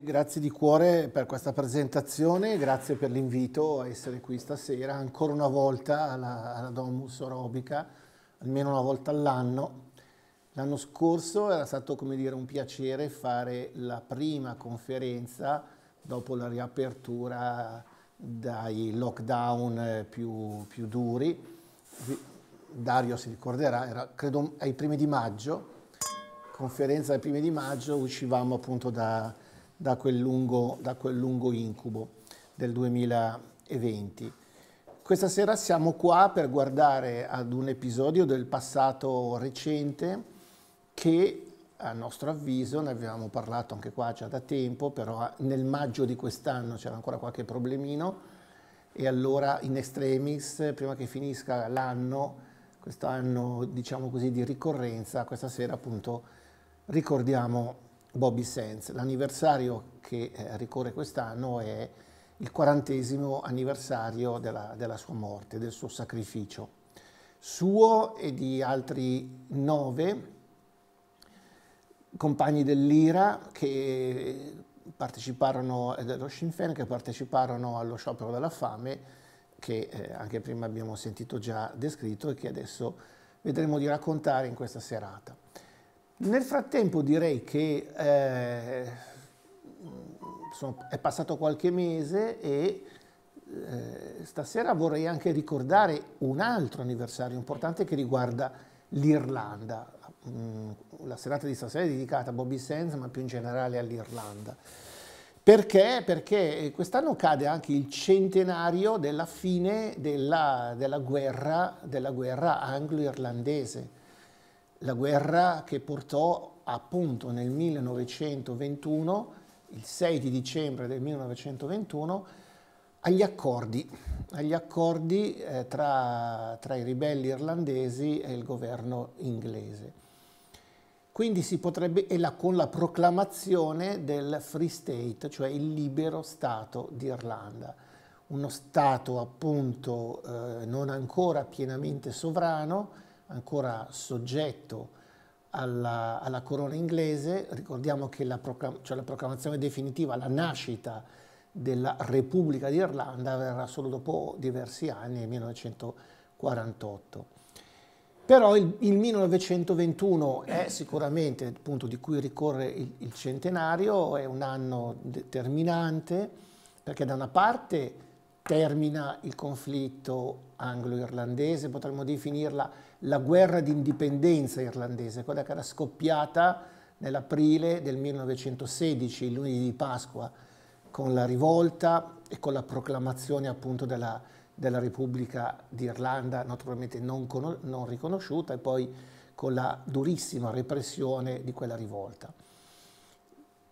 Grazie di cuore per questa presentazione, grazie per l'invito a essere qui stasera, ancora una volta alla, alla Domus Aerobica, almeno una volta all'anno. L'anno scorso era stato dire, un piacere fare la prima conferenza dopo la riapertura dai lockdown eh, più, più duri. Dario si ricorderà, era credo ai primi di maggio, conferenza ai primi di maggio, uscivamo appunto da da quel lungo, da quel lungo incubo del 2020. Questa sera siamo qua per guardare ad un episodio del passato recente che a nostro avviso, ne avevamo parlato anche qua già da tempo, però nel maggio di quest'anno c'era ancora qualche problemino e allora in extremis, prima che finisca l'anno, questo anno diciamo così di ricorrenza, questa sera appunto ricordiamo Bobby Sands. L'anniversario che eh, ricorre quest'anno è il quarantesimo anniversario della, della, sua morte, del suo sacrificio. Suo e di altri nove compagni dell'IRA che parteciparono, eh, dello Sinn Féin, che parteciparono allo sciopero della fame, che eh, anche prima abbiamo sentito già descritto e che adesso vedremo di raccontare in questa serata. Nel frattempo direi che eh, è passato qualche mese e eh, stasera vorrei anche ricordare un altro anniversario importante che riguarda l'Irlanda. Mm, la serata di stasera è dedicata a Bobby Sands ma più in generale all'Irlanda. Perché? Perché eh, quest'anno cade anche il centenario della fine della, della guerra, della guerra anglo-irlandese la guerra che portò appunto nel 1921, il 6 di dicembre del 1921, agli accordi, agli accordi eh, tra, tra i ribelli irlandesi e il governo inglese. Quindi si potrebbe, e la, con la proclamazione del Free State, cioè il libero Stato d'Irlanda, uno Stato appunto eh, non ancora pienamente sovrano, ancora soggetto alla, alla corona inglese, ricordiamo che la, proclam cioè la proclamazione definitiva, la nascita della Repubblica d'Irlanda avverrà solo dopo diversi anni, nel 1948. Però il, il, 1921 è sicuramente il punto di cui ricorre il, il centenario, è un anno determinante perché da una parte termina il conflitto anglo-irlandese, potremmo definirla la guerra d'indipendenza irlandese, quella che era scoppiata nell'aprile del 1916, il lunedì di Pasqua, con la rivolta e con la proclamazione appunto della, della Repubblica d'Irlanda, naturalmente non, non riconosciuta, e poi con la durissima repressione di quella rivolta.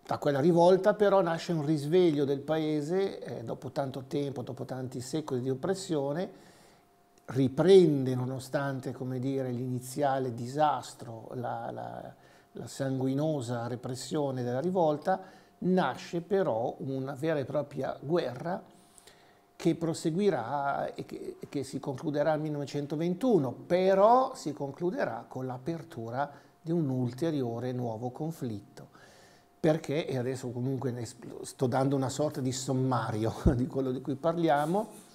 Da quella rivolta però nasce un risveglio del paese eh, dopo tanto tempo, dopo tanti secoli di oppressione, riprende nonostante dire, l'iniziale disastro, la, la, la sanguinosa repressione della rivolta, nasce però una vera e propria guerra che proseguirà e che, che, si concluderà nel 1921, però si concluderà con l'apertura di un ulteriore nuovo conflitto. Perché, e adesso comunque sto dando una sorta di sommario di quello di cui parliamo,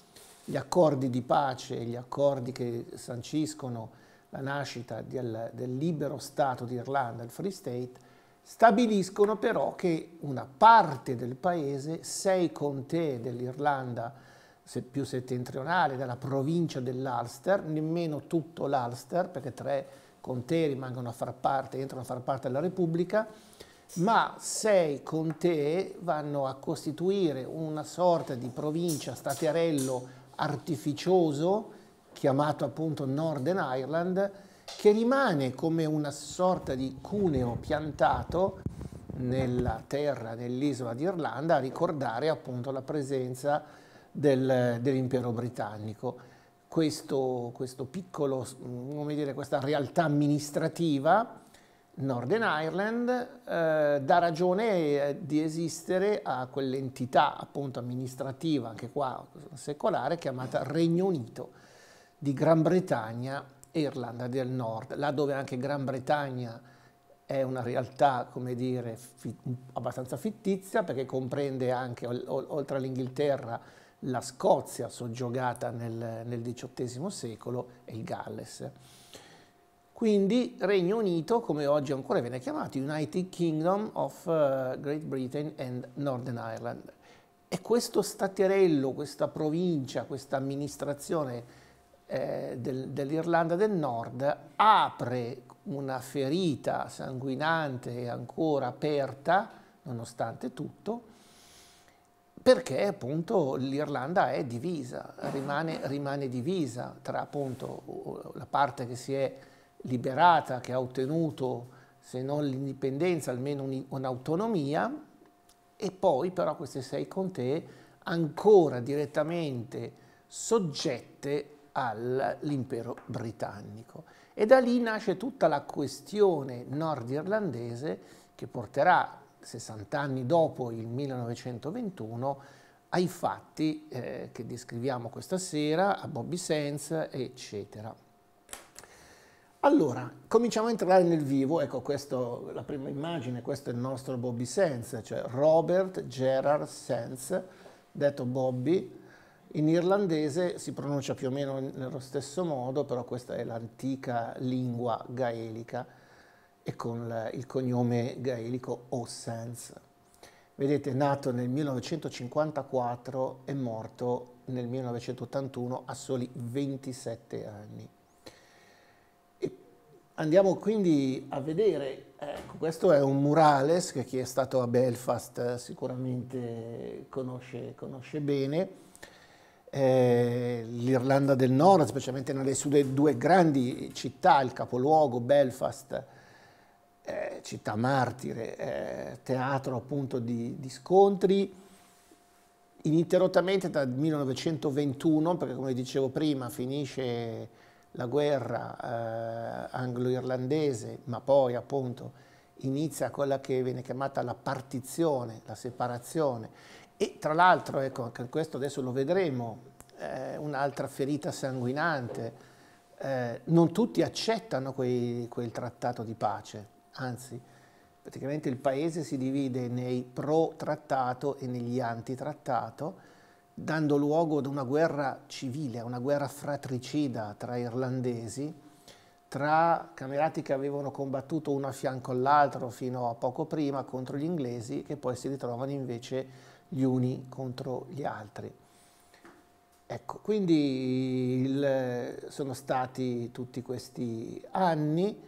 gli accordi di pace, gli accordi che sanciscono la nascita del, del libero Stato d'Irlanda, il Free State, stabiliscono però che una parte del paese, sei contee dell'Irlanda se più settentrionale, della provincia dell'Ulster, nemmeno tutto l'Ulster, perché tre contee rimangono a far parte, entrano a far parte della Repubblica, ma sei contee vanno a costituire una sorta di provincia staterello artificioso chiamato appunto Northern Ireland che rimane come una sorta di cuneo piantato nella terra, dell'isola d'Irlanda a ricordare appunto la presenza del, dell'impero britannico. Questo, questo piccolo, mm, dire, questa realtà amministrativa Northern Ireland eh, dà ragione eh, di esistere a quell'entità appunto amministrativa, anche qua secolare, chiamata Regno Unito di Gran Bretagna e Irlanda del Nord, là dove anche Gran Bretagna è una realtà, come dire, fit, abbastanza fittizia perché comprende anche, oltre all'Inghilterra, la Scozia soggiogata nel, nel XVIII secolo e il Galles. Quindi Regno Unito, come oggi ancora viene chiamato, United Kingdom of eh, Great Britain and Northern Ireland. E questo staterello, questa provincia, questa amministrazione eh, del, dell'Irlanda del Nord apre una ferita sanguinante e ancora aperta, nonostante tutto, perché appunto l'Irlanda è divisa, rimane, rimane divisa tra appunto la parte che si è liberata, che ha ottenuto se non l'indipendenza almeno un'autonomia e poi però queste sei contee ancora direttamente soggette all'impero britannico. E da lì nasce tutta la questione nordirlandese che porterà 60 anni dopo il 1921 ai fatti eh, che descriviamo questa sera, a Bobby Sands, eccetera. Allora, cominciamo a entrare nel vivo, ecco questa la prima immagine, questo è il nostro Bobby Sands, cioè Robert Gerard Sands, detto Bobby, in irlandese si pronuncia più o meno nello stesso modo, però questa è l'antica lingua gaelica e con il cognome gaelico O Sands. Vedete, nato nel 1954 e morto nel 1981 a soli 27 anni. Andiamo quindi a vedere, ecco, questo è un murales che chi è stato a Belfast eh, sicuramente conosce, conosce bene, eh, l'Irlanda del Nord, specialmente nelle sue due grandi città, il capoluogo Belfast, eh, città martire, eh, teatro appunto di, di scontri, ininterrottamente dal 1921, perché come dicevo prima finisce la guerra eh, anglo-irlandese, ma poi appunto inizia quella che viene chiamata la partizione, la separazione. E tra l'altro, ecco, anche questo adesso lo vedremo, eh, un'altra ferita sanguinante, eh, non tutti accettano quei, quel trattato di pace, anzi praticamente il paese si divide nei pro-trattato e negli anti-trattato, dando luogo ad una guerra civile, a una guerra fratricida tra irlandesi, tra camerati che avevano combattuto uno a fianco all'altro fino a poco prima contro gli inglesi, che poi si ritrovano invece gli uni contro gli altri. Ecco, quindi il, sono stati tutti questi anni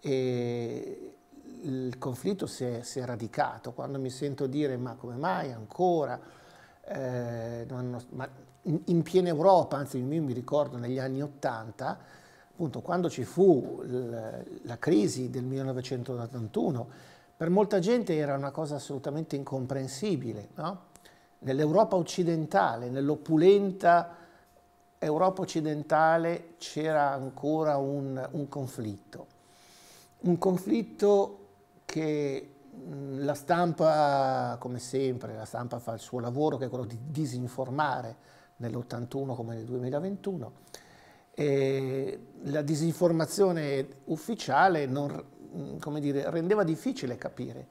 e il conflitto si è, si è radicato. Quando mi sento dire ma come mai ancora? eh, hanno, in, in, piena Europa, anzi io mi ricordo negli anni Ottanta, appunto quando ci fu la crisi del 1981, per molta gente era una cosa assolutamente incomprensibile. No? Nell'Europa occidentale, nell'opulenta Europa occidentale c'era ancora un, un conflitto, un conflitto che la stampa, come sempre, la stampa fa il suo lavoro che è quello di disinformare nell'81 come nel 2021. E la disinformazione ufficiale non, mm, dire, rendeva difficile capire.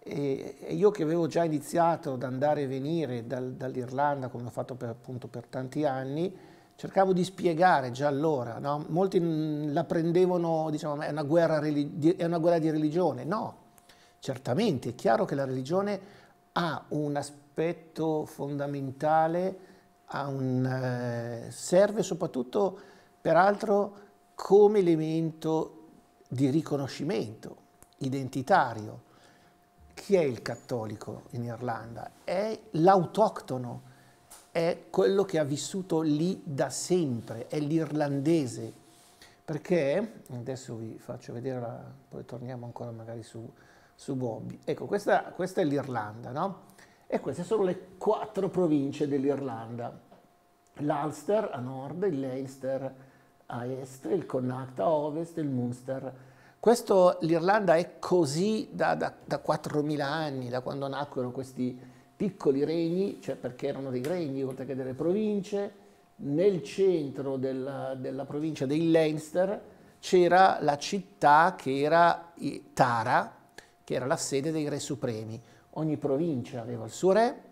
E, io che avevo già iniziato ad andare e venire dal, dall'Irlanda, come ho fatto per, appunto per tanti anni, cercavo di spiegare già allora, no? molti mm, la prendevano, diciamo, è una guerra, è una guerra di religione, no, Certamente è chiaro che la religione ha un aspetto fondamentale, un, eh, serve soprattutto, peraltro, come elemento di riconoscimento identitario. Chi è il cattolico in Irlanda? È l'autoctono, è quello che ha vissuto lì da sempre, è l'irlandese. Perché, adesso vi faccio vedere, la, poi torniamo ancora magari su, su Bobby. Ecco, questa, questa è l'Irlanda, no? E queste sono le quattro province dell'Irlanda. L'Ulster a nord, il Leinster a est, il Connacht a ovest, il Munster. Questo, L'Irlanda è così da, da, da 4.000 anni, da quando nacquero questi piccoli regni, cioè perché erano dei regni oltre che delle province. Nel centro della, della provincia del Leinster c'era la città che era Tara, che era la sede dei re supremi. Ogni provincia aveva il suo re,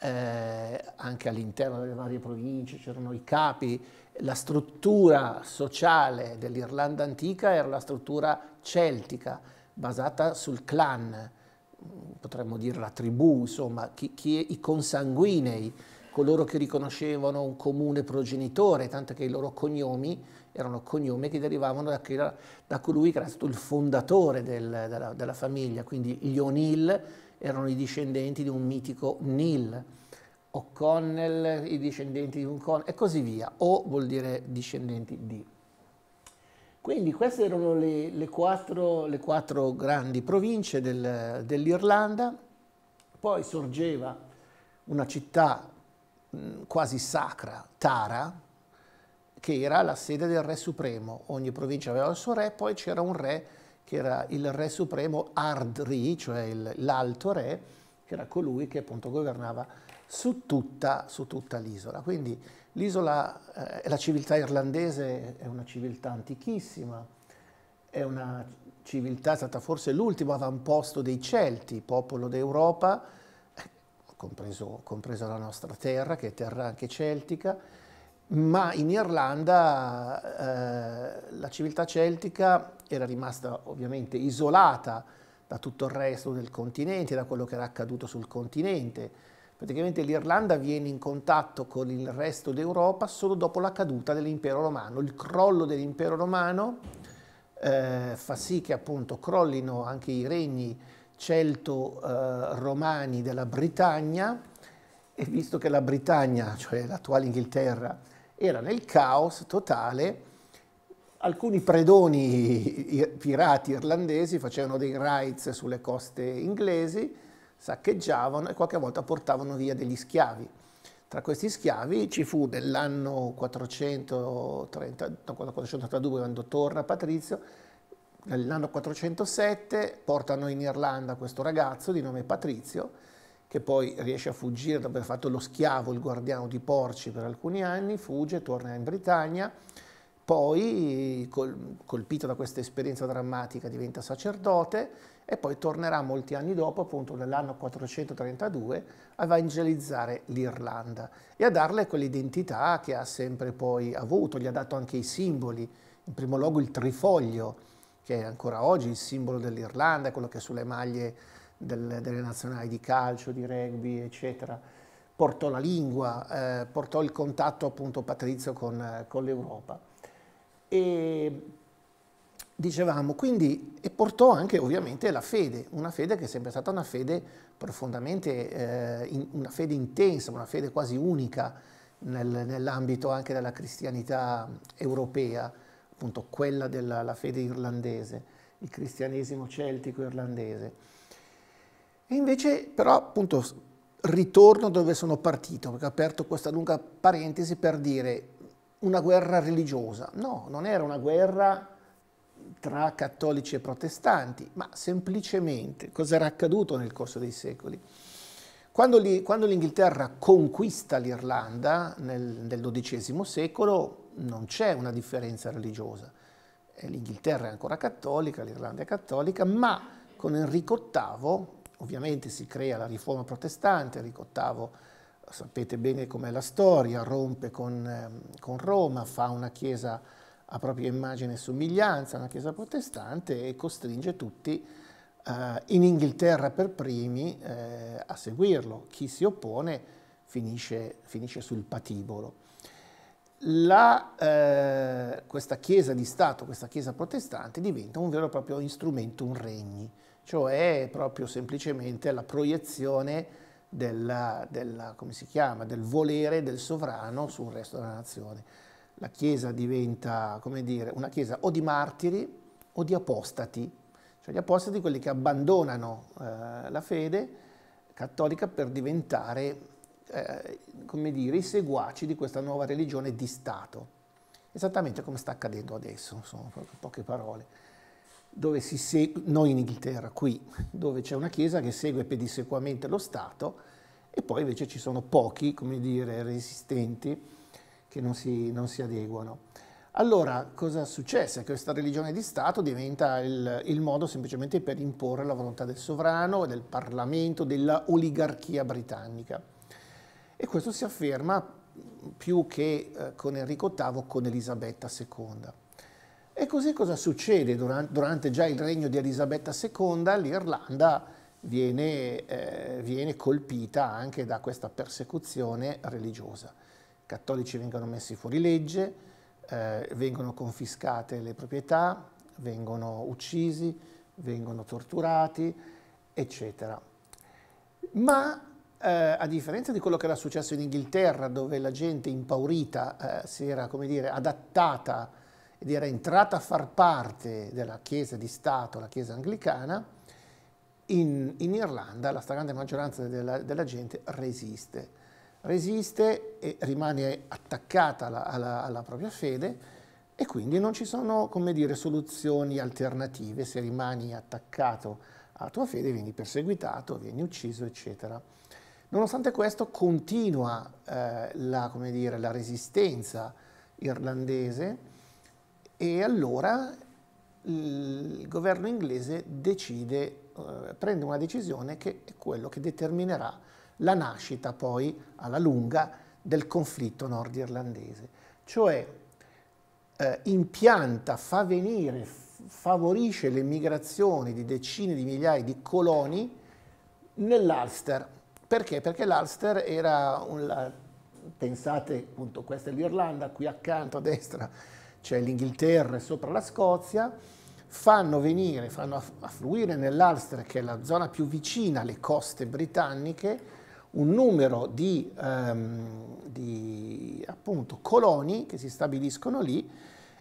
eh, anche all'interno delle varie province c'erano i capi, la struttura sociale dell'Irlanda antica era la struttura celtica, basata sul clan, potremmo dire la tribù, insomma, chi, chi, i consanguinei, coloro che riconoscevano un comune progenitore, tanto che i loro cognomi erano cognomi che derivavano da, che era, da colui che era stato il fondatore del, della, della, famiglia, quindi gli O'Neill erano i discendenti di un mitico Neil, O'Connell i discendenti di un Connell e così via, O vuol dire discendenti di. Quindi queste erano le, le, quattro, le quattro, grandi province del, dell'Irlanda, poi sorgeva una città quasi sacra, Tara, che era la sede del re supremo. Ogni provincia aveva il suo re, poi c'era un re che era il re supremo Ardri, cioè l'alto re, che era colui che appunto governava su tutta, tutta l'isola. Quindi l'isola, eh, la civiltà irlandese è una civiltà antichissima, è una civiltà, è stata forse l'ultimo avamposto dei Celti, popolo d'Europa, eh, compreso, compreso la nostra terra, che è terra anche celtica, ma in Irlanda eh, la civiltà celtica era rimasta ovviamente isolata da tutto il resto del continente, da quello che era accaduto sul continente. Praticamente l'Irlanda viene in contatto con il resto d'Europa solo dopo la caduta dell'impero romano. Il crollo dell'impero romano eh, fa sì che appunto crollino anche i regni celto-romani eh, della Britannia e visto che la Britannia, cioè l'attuale Inghilterra, era nel caos totale, alcuni predoni pirati irlandesi facevano dei raids sulle coste inglesi, saccheggiavano e qualche volta portavano via degli schiavi. Tra questi schiavi ci fu nell'anno 432 quando torna Patrizio, nell'anno 407 portano in Irlanda questo ragazzo di nome Patrizio che poi riesce a fuggire dopo aver fatto lo schiavo, il guardiano di porci per alcuni anni, fugge, torna in Britannia, poi col, colpito da questa esperienza drammatica diventa sacerdote e poi tornerà molti anni dopo, appunto nell'anno 432, a evangelizzare l'Irlanda e a darle quell'identità che ha sempre poi avuto, gli ha dato anche i simboli, in primo luogo il trifoglio, che è ancora oggi il simbolo dell'Irlanda, quello che è sulle maglie del, delle nazionali di calcio, di rugby, eccetera. Portò la lingua, eh, portò il contatto appunto Patrizio con, eh, con l'Europa. E dicevamo, quindi, e portò anche ovviamente la fede, una fede che è sempre stata una fede profondamente, eh, in, una fede intensa, una fede quasi unica nel, nell'ambito anche della cristianità europea, appunto quella della fede irlandese, il cristianesimo celtico irlandese. E invece però appunto ritorno dove sono partito, perché ho aperto questa lunga parentesi per dire una guerra religiosa. No, non era una guerra tra cattolici e protestanti, ma semplicemente cosa era accaduto nel corso dei secoli. Quando, l'Inghilterra conquista l'Irlanda nel, XII secolo non c'è una differenza religiosa. Eh, L'Inghilterra è ancora cattolica, l'Irlanda è cattolica, ma con Enrico VIII Ovviamente si crea la riforma protestante, Enrico VIII sapete bene com'è la storia, rompe con, ehm, con, Roma, fa una chiesa a propria immagine e somiglianza, una chiesa protestante e costringe tutti eh, in Inghilterra per primi eh, a seguirlo. Chi si oppone finisce, finisce sul patibolo. La, eh, questa chiesa di Stato, questa chiesa protestante diventa un vero e proprio instrumentum regni cioè proprio semplicemente la proiezione della, della, chiama, del volere del sovrano sul resto della nazione. La Chiesa diventa, come dire, una Chiesa o di martiri o di apostati, cioè gli apostati quelli che abbandonano eh, la fede cattolica per diventare, eh, come dire, i seguaci di questa nuova religione di Stato. Esattamente come sta accadendo adesso, insomma, po poche parole dove si segue, noi in Inghilterra, qui, dove c'è una chiesa che segue pedissequamente lo Stato e poi invece ci sono pochi, come dire, resistenti che non si, non si adeguano. Allora, cosa successe? Questa religione di Stato diventa il, il modo semplicemente per imporre la volontà del sovrano, del Parlamento, della oligarchia britannica. E questo si afferma più che eh, con Enrico VIII, con Elisabetta II. E così cosa succede? Durante, durante già il regno di Elisabetta II l'Irlanda viene, eh, viene colpita anche da questa persecuzione religiosa. I cattolici vengono messi fuori legge, eh, vengono confiscate le proprietà, vengono uccisi, vengono torturati, eccetera. Ma eh, a differenza di quello che era successo in Inghilterra, dove la gente impaurita eh, si era, come dire, adattata ed era entrata a far parte della Chiesa di Stato, la Chiesa anglicana, in, in Irlanda la stragrande maggioranza della, della, gente resiste. Resiste e rimane attaccata alla, alla, alla propria fede e quindi non ci sono, dire, soluzioni alternative se rimani attaccato alla tua fede, vieni perseguitato, vieni ucciso, eccetera. Nonostante questo continua eh, la, dire, la resistenza irlandese, e allora il governo inglese decide, eh, prende una decisione che è quello che determinerà la nascita poi alla lunga del conflitto nordirlandese, cioè eh, impianta, fa venire, favorisce le migrazioni di decine di migliaia di coloni nell'Ulster. Perché? Perché l'Ulster era un... La, pensate appunto questa è l'Irlanda, qui accanto a destra cioè l'Inghilterra e sopra la Scozia, fanno venire, fanno affluire nell'Ulster, che è la zona più vicina alle coste britanniche, un numero di, ehm, di appunto, coloni che si stabiliscono lì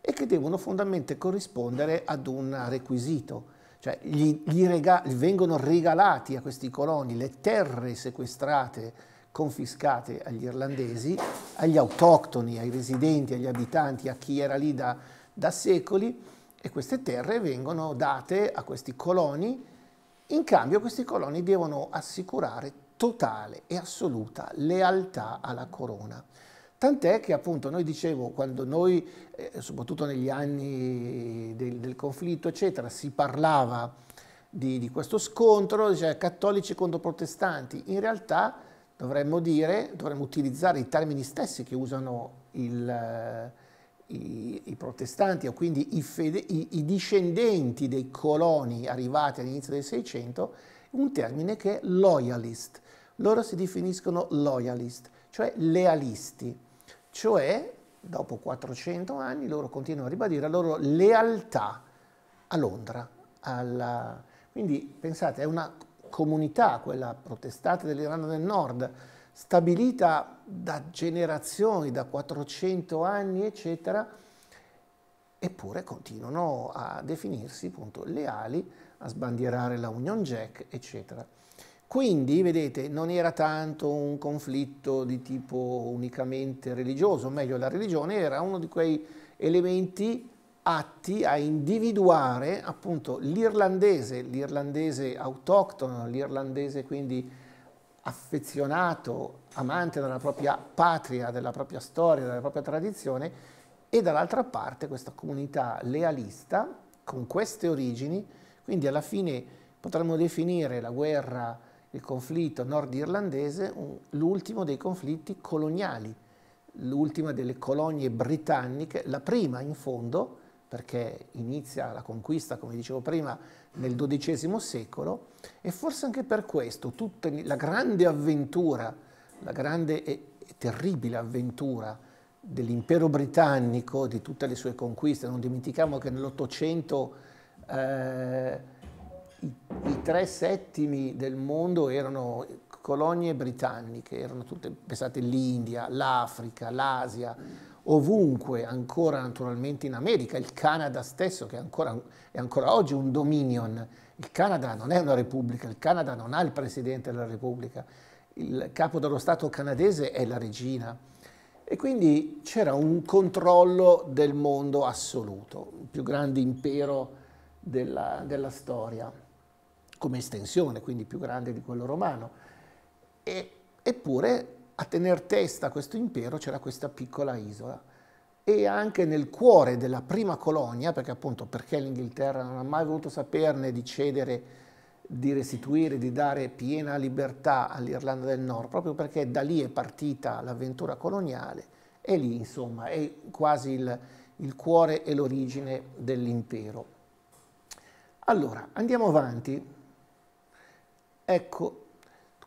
e che devono fondamentalmente corrispondere ad un requisito. Cioè gli, gli vengono regalati a questi coloni le terre sequestrate confiscate agli irlandesi, agli autoctoni, ai residenti, agli abitanti, a chi era lì da, da secoli e queste terre vengono date a questi coloni. In cambio questi coloni devono assicurare totale e assoluta lealtà alla corona. Tant'è che appunto noi dicevo, quando noi, eh, soprattutto negli anni del, del, conflitto, eccetera, si parlava di, di questo scontro, cioè cattolici contro protestanti, in realtà dovremmo dire, dovremmo utilizzare i termini stessi che usano il, eh, i, i, protestanti o quindi i, fede, i, i discendenti dei coloni arrivati all'inizio del Seicento, un termine che è loyalist. Loro si definiscono loyalist, cioè lealisti, cioè dopo 400 anni loro continuano a ribadire la loro lealtà a Londra. Alla... Quindi pensate, è una comunità, quella protestata dell'Irlanda del Nord, stabilita da generazioni, da 400 anni, eccetera, eppure continuano a definirsi appunto leali, a sbandierare la Union Jack, eccetera. Quindi, vedete, non era tanto un conflitto di tipo unicamente religioso, o meglio la religione era uno di quei elementi atti a individuare appunto l'irlandese, l'irlandese autoctono, l'irlandese quindi affezionato, amante della propria patria, della propria storia, della propria tradizione, e dall'altra parte questa comunità lealista con queste origini, quindi alla fine potremmo definire la guerra, il conflitto nordirlandese, l'ultimo dei conflitti coloniali, l'ultima delle colonie britanniche, la prima in fondo, perché inizia la conquista, come dicevo prima, nel XII secolo e forse anche per questo tutta la grande avventura, la grande e terribile avventura dell'impero britannico, di tutte le sue conquiste, non dimentichiamo che nell'Ottocento eh, i, i, tre settimi del mondo erano colonie britanniche, erano tutte, pensate, l'India, l'Africa, l'Asia, ovunque, ancora naturalmente in America, il Canada stesso che ancora, è ancora oggi un dominion, il Canada non è una repubblica, il Canada non ha il presidente della repubblica, il capo dello Stato canadese è la regina e quindi c'era un controllo del mondo assoluto, il più grande impero della, della storia, come estensione, quindi più grande di quello romano. E, eppure a tener testa a questo impero c'era questa piccola isola e anche nel cuore della prima colonia, perché appunto perché l'Inghilterra non ha mai voluto saperne di cedere, di restituire, di dare piena libertà all'Irlanda del Nord, proprio perché da lì è partita l'avventura coloniale e lì insomma è quasi il, il cuore e l'origine dell'impero. Allora, andiamo avanti. Ecco,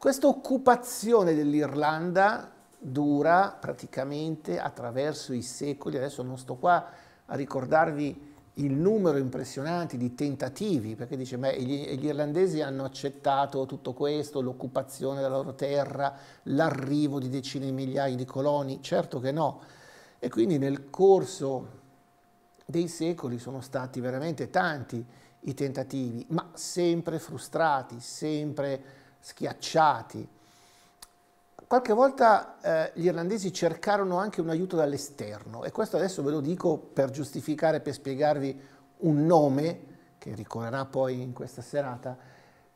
questa occupazione dell'Irlanda dura praticamente attraverso i secoli, adesso non sto qua a ricordarvi il numero impressionante di tentativi, perché dice, beh, gli, gli irlandesi hanno accettato tutto questo, l'occupazione della loro terra, l'arrivo di decine di migliaia di coloni, certo che no. E quindi nel corso dei secoli sono stati veramente tanti i tentativi, ma sempre frustrati, sempre schiacciati. Qualche volta eh, gli irlandesi cercarono anche un aiuto dall'esterno e questo adesso ve lo dico per giustificare, per spiegarvi un nome che ricorrerà poi in questa serata.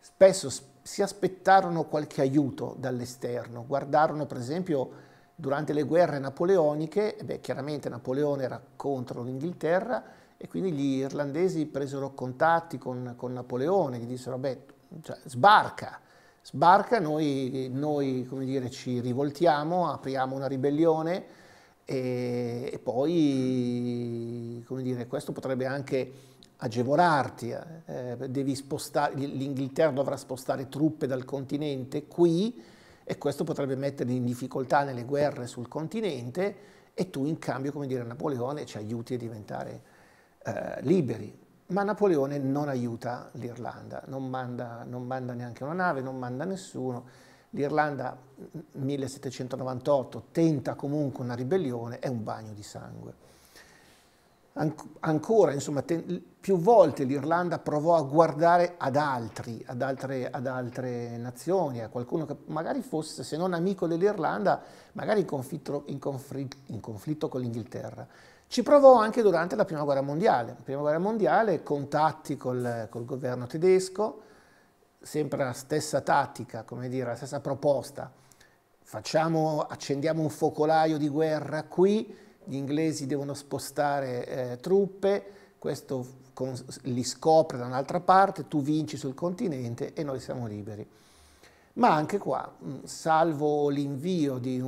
Spesso si aspettarono qualche aiuto dall'esterno, guardarono per esempio durante le guerre napoleoniche, beh, chiaramente Napoleone era contro l'Inghilterra e quindi gli irlandesi presero contatti con, con Napoleone, gli dissero, beh, cioè, sbarca, sbarca, noi, noi come dire, ci rivoltiamo, apriamo una ribellione e, e poi come dire, questo potrebbe anche agevolarti, eh, eh devi spostare, l'Inghilterra dovrà spostare truppe dal continente qui e questo potrebbe metterli in difficoltà nelle guerre sul continente e tu in cambio, come dire, Napoleone ci aiuti a diventare eh, liberi. Ma Napoleone non aiuta l'Irlanda, non manda, non manda neanche una nave, non manda nessuno. L'Irlanda 1798 mm, tenta comunque una ribellione, è un bagno di sangue. ancora, insomma, più volte l'Irlanda provò a guardare ad altri, ad altre, ad altre, nazioni, a qualcuno che magari fosse, se non amico dell'Irlanda, magari in conflitto, in conflitto, in conflitto con l'Inghilterra. Ci provò anche durante la Prima Guerra Mondiale. La Prima Guerra Mondiale, contatti col, col governo tedesco, sempre la stessa tattica, come dire, la stessa proposta. Facciamo, accendiamo un focolaio di guerra qui, gli inglesi devono spostare eh, truppe, questo con, li scopre da un'altra parte, tu vinci sul continente e noi siamo liberi. Ma anche qua, salvo l'invio di,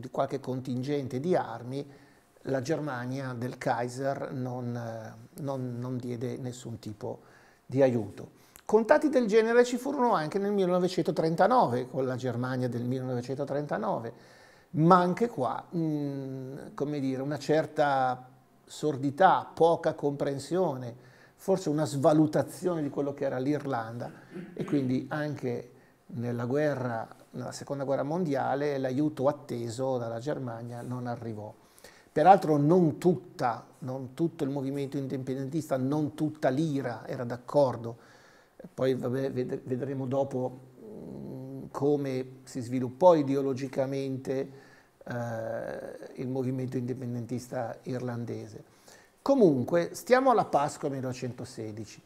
di qualche contingente di armi, la Germania del Kaiser non, eh, non, non diede nessun tipo di aiuto. Contatti del genere ci furono anche nel 1939, con la Germania del 1939, ma anche qua, mh, mm, come dire, una certa sordità, poca comprensione, forse una svalutazione di quello che era l'Irlanda e quindi anche nella, guerra, nella seconda guerra mondiale l'aiuto atteso dalla Germania non arrivò. Peraltro non, tutta, non tutto il movimento indipendentista, non tutta l'ira era d'accordo. Poi vabbè, vedremo dopo mm, come si sviluppò ideologicamente eh, il movimento indipendentista irlandese. Comunque, stiamo alla Pasqua 1916.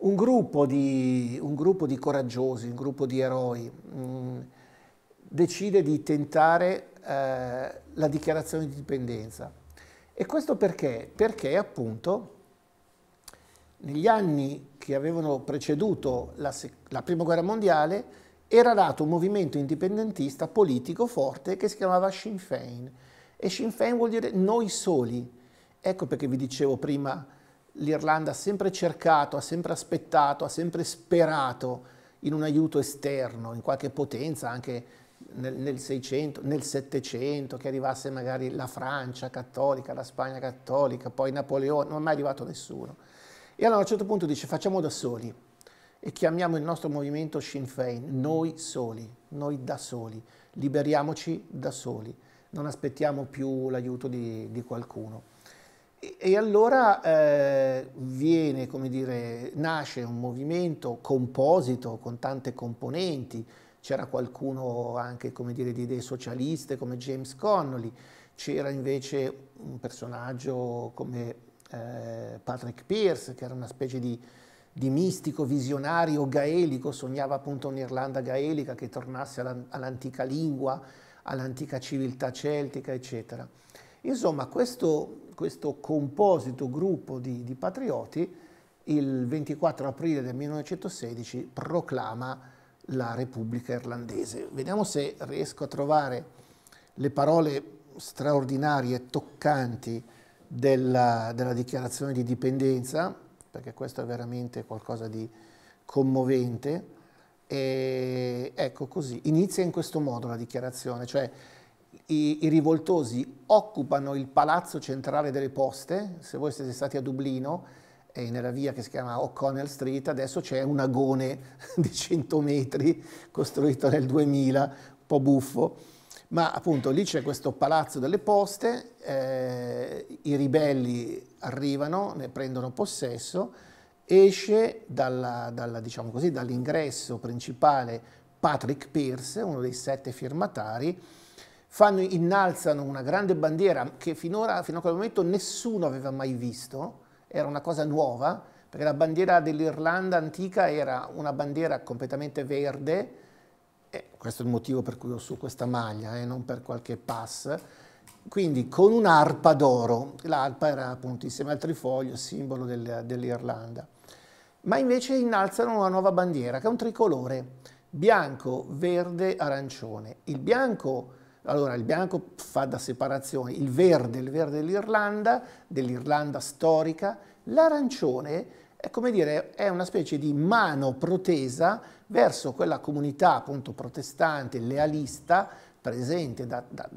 Un gruppo di, un gruppo di coraggiosi, un gruppo di eroi, mh, mm, decide di tentare eh, la dichiarazione di dipendenza. E questo perché? Perché appunto negli anni che avevano preceduto la, la Prima Guerra Mondiale era nato un movimento indipendentista politico forte che si chiamava Sinn Féin. E Sinn Féin vuol dire noi soli. Ecco perché vi dicevo prima, l'Irlanda ha sempre cercato, ha sempre aspettato, ha sempre sperato in un aiuto esterno, in qualche potenza anche nel, nel 600, nel 700, che arrivasse magari la Francia cattolica, la Spagna cattolica, poi Napoleone, non è mai arrivato nessuno. E allora a un certo punto dice facciamo da soli e chiamiamo il nostro movimento Sinn Féin, noi soli, noi da soli, liberiamoci da soli, non aspettiamo più l'aiuto di, di, qualcuno. E, e allora eh, viene, come dire, nasce un movimento composito con tante componenti, c'era qualcuno anche dire, di idee socialiste come James Connolly, c'era invece un personaggio come eh, Patrick Pierce che era una specie di, di, mistico visionario gaelico, sognava appunto un'Irlanda gaelica che tornasse all'antica lingua, all'antica civiltà celtica eccetera. Insomma questo, questo composito gruppo di, di patrioti il 24 aprile del 1916 proclama la Repubblica Irlandese. Vediamo se riesco a trovare le parole straordinarie e toccanti della, della, dichiarazione di dipendenza, perché questo è veramente qualcosa di commovente. E ecco così, inizia in questo modo la dichiarazione, cioè i, i rivoltosi occupano il palazzo centrale delle poste, se voi siete stati a Dublino, e nella via che si chiama O'Connell Street adesso c'è un agone di 100 metri costruito nel 2000, un po' buffo, ma appunto lì c'è questo palazzo delle poste, eh, i ribelli arrivano, ne prendono possesso, esce dalla, dalla, diciamo così, dall'ingresso principale Patrick Pierce, uno dei sette firmatari, fanno, innalzano una grande bandiera che finora, fino a quel momento nessuno aveva mai visto, era una cosa nuova, perché la bandiera dell'Irlanda antica era una bandiera completamente verde, e questo è il motivo per cui ho su questa maglia e eh, non per qualche pass, quindi con un'arpa d'oro, l'arpa era appunto insieme al trifoglio, simbolo del, dell'Irlanda, ma invece innalzano una nuova bandiera che è un tricolore, bianco, verde, arancione. Il bianco allora il bianco fa da separazione il verde, il verde dell'Irlanda, dell'Irlanda storica, l'arancione è come dire, è una specie di mano protesa verso quella comunità appunto protestante, lealista, presente da, da,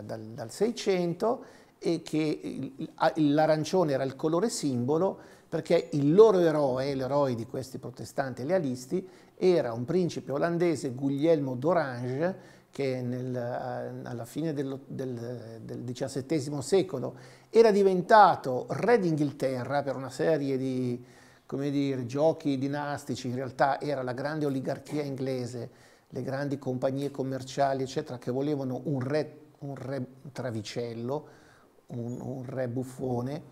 da, dal Seicento e che l'arancione era il colore simbolo perché il loro eroe, l'eroe di questi protestanti lealisti, era un principe olandese, Guglielmo d'Orange, che nel, eh, alla fine del, del, del, XVII secolo era diventato re d'Inghilterra per una serie di dire, giochi dinastici, in realtà era la grande oligarchia inglese, le grandi compagnie commerciali, eccetera, che volevano un re, un re travicello, un, un, re buffone,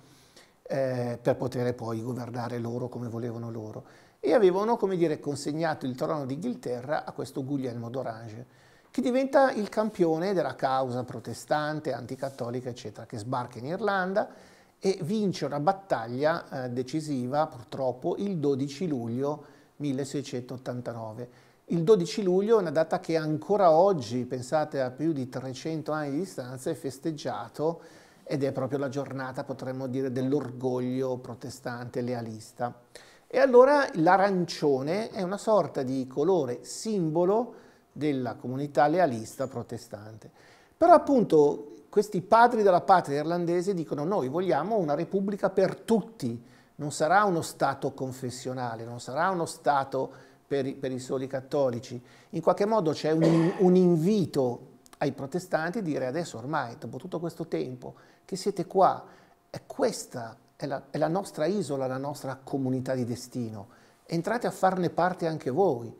eh, per poter poi governare loro come volevano loro. E avevano, come dire, consegnato il trono d'Inghilterra a questo Guglielmo d'Orange che diventa il campione della causa protestante, anticattolica, eccetera, che sbarca in Irlanda e vince una battaglia eh, decisiva, purtroppo, il 12 luglio 1689. Il 12 luglio è una data che ancora oggi, pensate a più di 300 anni di distanza, è festeggiato ed è proprio la giornata, potremmo dire, dell'orgoglio protestante lealista. E allora l'arancione è una sorta di colore simbolo della comunità lealista protestante. Però appunto questi padri della patria irlandese dicono noi vogliamo una repubblica per tutti, non sarà uno Stato confessionale, non sarà uno Stato per i, per i soli cattolici. In qualche modo c'è un, un invito ai protestanti a dire adesso ormai, dopo tutto questo tempo, che siete qua, è questa è la, è la, nostra isola, la nostra comunità di destino. Entrate a farne parte anche voi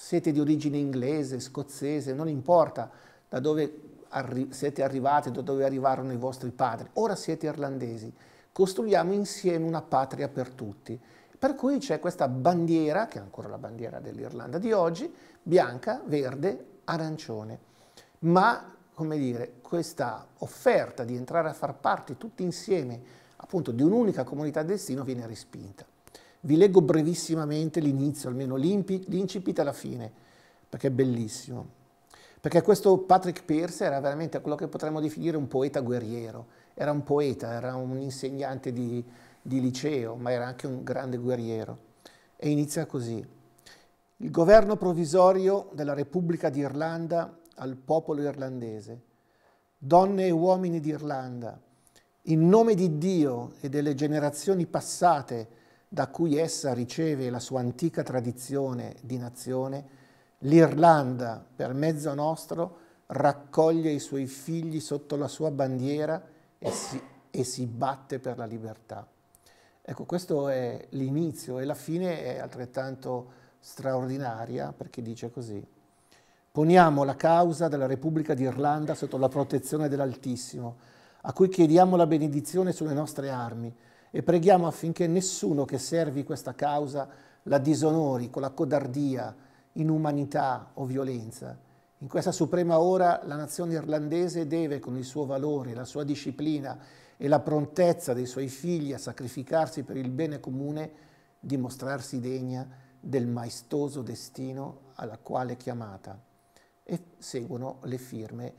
siete di origine inglese, scozzese, non importa da dove arri siete arrivati, da dove arrivarono i vostri padri, ora siete irlandesi, costruiamo insieme una patria per tutti. Per cui c'è questa bandiera, che è ancora la bandiera dell'Irlanda di oggi, bianca, verde, arancione. Ma, come dire, questa offerta di entrare a far parte tutti insieme appunto di un'unica comunità destino viene respinta. Vi leggo brevissimamente l'inizio, almeno l'incipit alla fine, perché è bellissimo. Perché questo Patrick Pierce era veramente quello che potremmo definire un poeta guerriero. Era un poeta, era un insegnante di, di liceo, ma era anche un grande guerriero. E inizia così. Il governo provvisorio della Repubblica d'Irlanda al popolo irlandese. Donne e uomini d'Irlanda, in nome di Dio e delle generazioni passate da cui essa riceve la sua antica tradizione di nazione, l'Irlanda, per mezzo nostro, raccoglie i suoi figli sotto la sua bandiera e si, e si batte per la libertà. Ecco, questo è l'inizio e la fine è altrettanto straordinaria perché dice così. Poniamo la causa della Repubblica d'Irlanda sotto la protezione dell'Altissimo, a cui chiediamo la benedizione sulle nostre armi, e preghiamo affinché nessuno che servi questa causa la disonori con la codardia, inumanità o violenza. In questa suprema ora la nazione irlandese deve, con il suo valore, la sua disciplina e la prontezza dei suoi figli a sacrificarsi per il bene comune, dimostrarsi degna del maestoso destino alla quale è chiamata. E seguono le firme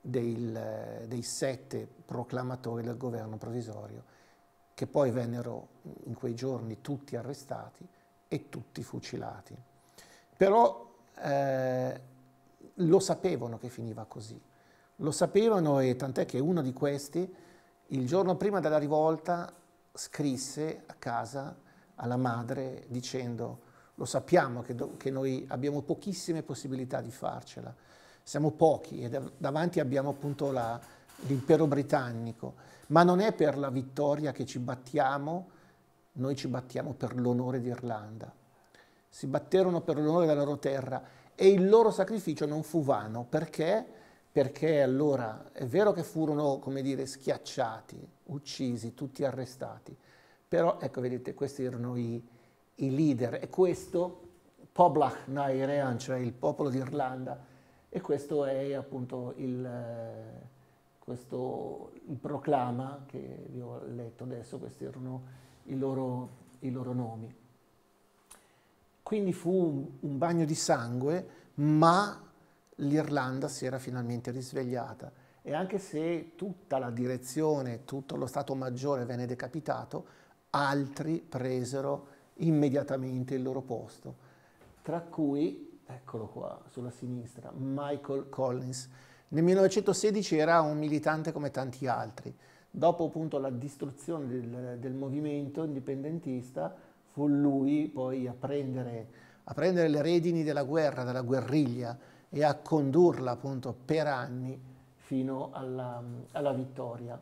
del, eh, dei sette proclamatori del governo provvisorio che poi vennero in quei giorni tutti arrestati e tutti fucilati. Però eh, lo sapevano che finiva così, lo sapevano e tant'è che uno di questi, il giorno prima della rivolta, scrisse a casa alla madre dicendo lo sappiamo che, che noi abbiamo pochissime possibilità di farcela, siamo pochi e dav davanti abbiamo appunto la, l'impero britannico, ma non è per la vittoria che ci battiamo, noi ci battiamo per l'onore d'Irlanda. Si batterono per l'onore della loro terra e il loro sacrificio non fu vano, perché? Perché allora è vero che furono, come dire, schiacciati, uccisi, tutti arrestati, però ecco, vedete, questi erano i, i leader e questo, Poblach Nairean, cioè il popolo d'Irlanda, e questo è appunto il... Eh, questo proclama che vi ho letto adesso, questi erano i loro, i loro nomi. Quindi fu un, un bagno di sangue, ma l'Irlanda si era finalmente risvegliata e anche se tutta la direzione, tutto lo Stato Maggiore venne decapitato, altri presero immediatamente il loro posto, tra cui, eccolo qua sulla sinistra, Michael Collins, nel 1916 era un militante come tanti altri. Dopo appunto la distruzione del, del movimento indipendentista fu lui poi a prendere, a prendere, le redini della guerra, della guerriglia e a condurla appunto per anni fino alla, alla vittoria.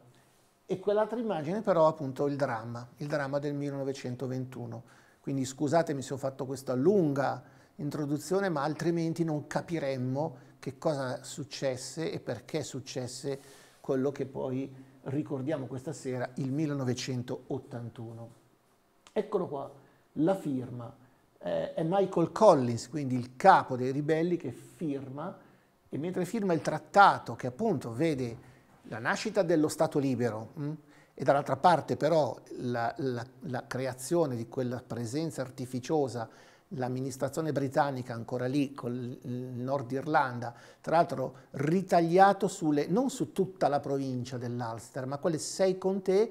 E quell'altra immagine però appunto il dramma, il dramma del 1921. Quindi scusatemi se ho fatto questa lunga introduzione, ma altrimenti non capiremmo che cosa successe e perché successe quello che poi ricordiamo questa sera, il 1981. Eccolo qua, la firma. Eh, è Michael Collins, quindi il capo dei ribelli, che firma e mentre firma il trattato che appunto vede la nascita dello Stato libero mh, mm, e dall'altra parte però la, la, la creazione di quella presenza artificiosa l'amministrazione britannica ancora lì con il nord Irlanda, tra l'altro ritagliato sulle, non su tutta la provincia dell'Ulster, ma quelle sei contee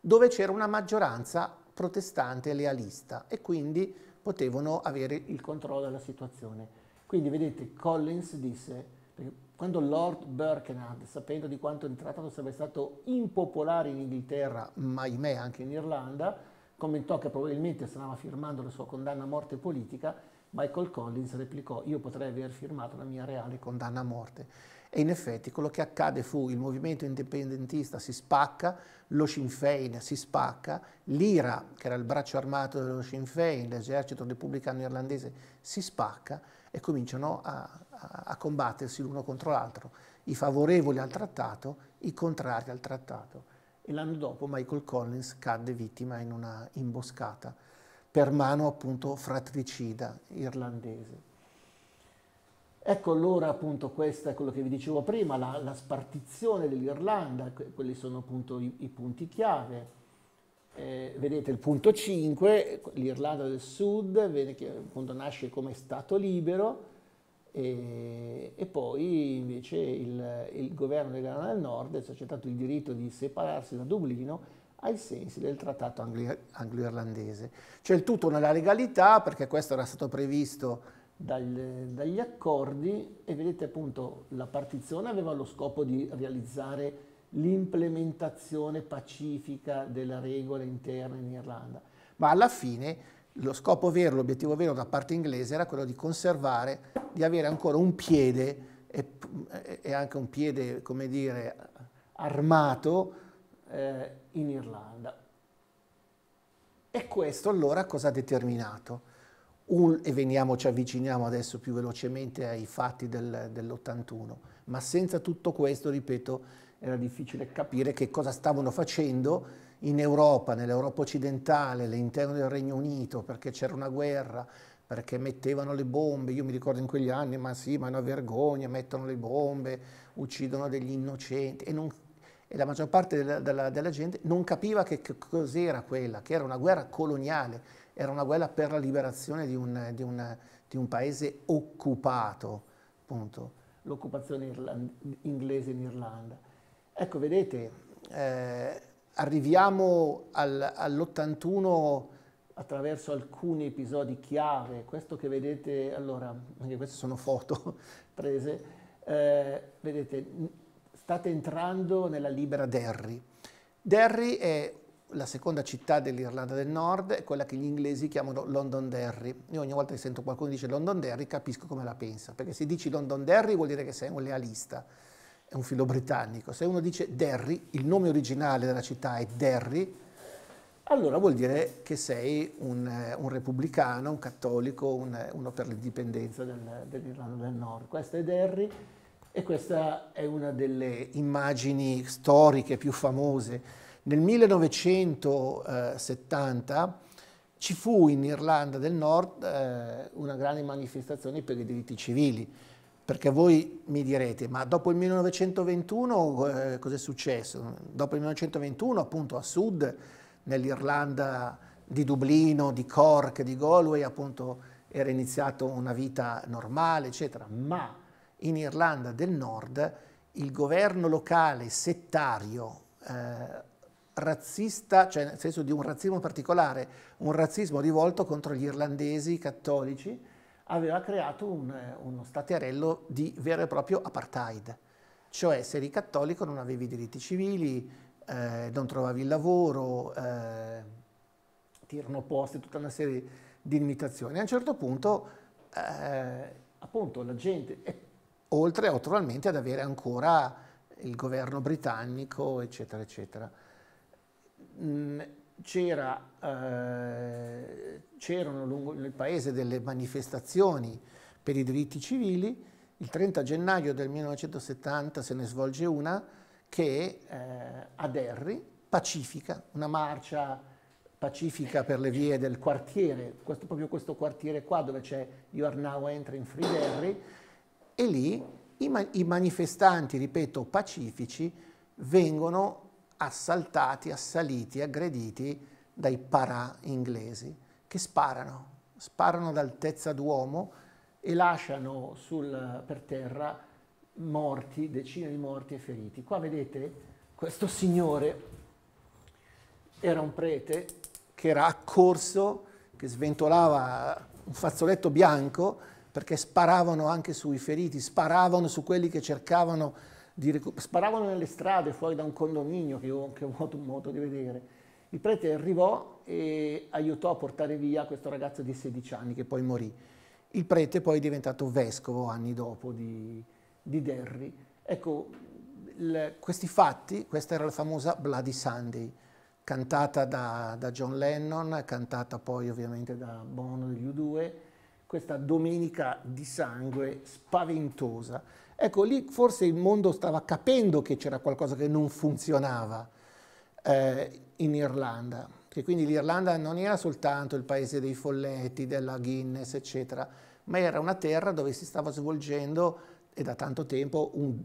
dove c'era una maggioranza protestante e lealista e quindi potevano avere il controllo della situazione. Quindi vedete, Collins disse, quando Lord Birkenhead, sapendo di quanto il trattato sarebbe stato impopolare in Inghilterra, ma ahimè anche in Irlanda, commentò che probabilmente stava firmando la sua condanna a morte politica, Michael Collins replicò io potrei aver firmato la mia reale condanna a morte. E in effetti quello che accade fu il movimento indipendentista si spacca, lo Sinn Féin si spacca, l'IRA, che era il braccio armato dello Sinn Féin, l'esercito repubblicano irlandese, si spacca e cominciano a, a, a combattersi l'uno contro l'altro, i favorevoli al trattato, i contrari al trattato e l'anno dopo Michael Collins cadde vittima in una imboscata per mano appunto fratricida irlandese. Ecco allora appunto questo è quello che vi dicevo prima, la, la spartizione dell'Irlanda, quelli sono appunto i, i punti chiave. Eh, vedete il punto 5, l'Irlanda del Sud, vede appunto nasce come Stato libero, e, e, poi invece il, il governo dell'Irlanda del Nord ha accettato il diritto di separarsi da Dublino ai sensi del trattato anglo-irlandese. C'è il tutto nella legalità perché questo era stato previsto dal, dagli accordi e vedete appunto la partizione aveva lo scopo di realizzare l'implementazione pacifica della regola interna in Irlanda, ma alla fine lo scopo vero, l'obiettivo vero da parte inglese era quello di conservare di avere ancora un piede e, eh, e anche un piede, come dire, armato eh, in Irlanda. E questo allora cosa ha determinato? Un, e veniamo, ci avviciniamo adesso più velocemente ai fatti del, dell'81, ma senza tutto questo, ripeto, era difficile capire che cosa stavano facendo in Europa, nell'Europa occidentale, all'interno del Regno Unito, perché c'era una guerra, perché mettevano le bombe, io mi ricordo in quegli anni, ma sì, ma è una vergogna, mettono le bombe, uccidono degli innocenti e, non, e la maggior parte della, della, della gente non capiva che, che, cos'era quella, che era una guerra coloniale, era una guerra per la liberazione di un, di un, di un paese occupato, appunto, l'occupazione irland- inglese in Irlanda. Ecco, vedete, eh, arriviamo al, all'81 attraverso alcuni episodi chiave, questo che vedete, allora, anche queste sono foto prese, eh, vedete, state entrando nella libera Derry. Derry è la seconda città dell'Irlanda del Nord, è quella che gli inglesi chiamano Londonderry. Io ogni volta che sento qualcuno dire Londonderry capisco come la pensa, perché se dici Londonderry vuol dire che sei un lealista, è un filo britannico. Se uno dice Derry, il nome originale della città è Derry, allora vuol dire che sei un, eh, un repubblicano, un cattolico, un, eh, uno per l'indipendenza del, dell'Irlanda del Nord. Questa è Derry e questa è una delle immagini storiche più famose. Nel 1970 ci fu in Irlanda del Nord eh, una grande manifestazione per i diritti civili, perché voi mi direte, ma dopo il 1921 eh, cos'è successo? Dopo il 1921 appunto a sud nell'Irlanda di Dublino, di Cork, di Galway, appunto era iniziato una vita normale, eccetera, ma in Irlanda del Nord il governo locale settario, eh, razzista, cioè nel senso di un razzismo particolare, un razzismo rivolto contro gli irlandesi cattolici, aveva creato un, eh, uno staterello di vero e proprio apartheid. Cioè se eri cattolico non avevi diritti civili, eh, non trovavi il lavoro, eh, ti erano poste tutta una serie di limitazioni. A un certo punto, eh, appunto, la gente, è, oltre naturalmente ad avere ancora il governo britannico, eccetera, eccetera. Mm, eh, c'erano lungo il paese delle manifestazioni per i diritti civili, il 30 gennaio del 1970 se ne svolge una, che eh, ad pacifica, una marcia pacifica per le vie del quartiere, questo, proprio questo quartiere qua dove c'è You are now entering Free Derry, e lì i, ma i manifestanti, ripeto, pacifici, vengono assaltati, assaliti, aggrediti dai parà inglesi che sparano, sparano ad altezza d'uomo e lasciano sul, per terra morti, decine di morti e feriti. Qua vedete questo signore era un prete che era accorso, che sventolava un fazzoletto bianco perché sparavano anche sui feriti, sparavano su quelli che cercavano di recuperare, sparavano nelle strade fuori da un condominio che ho, che ho avuto modo di vedere. Il prete arrivò e aiutò a portare via questo ragazzo di 16 anni che poi morì. Il prete poi è diventato vescovo anni dopo di, di Derry. Ecco, il, questi fatti, questa era la famosa Bloody Sunday, cantata da, da John Lennon, cantata poi ovviamente da Bono degli U2, questa domenica di sangue spaventosa. Ecco, lì forse il mondo stava capendo che c'era qualcosa che non funzionava eh, in Irlanda, che quindi l'Irlanda non era soltanto il paese dei folletti, della Guinness, eccetera, ma era una terra dove si stava svolgendo e da tanto tempo un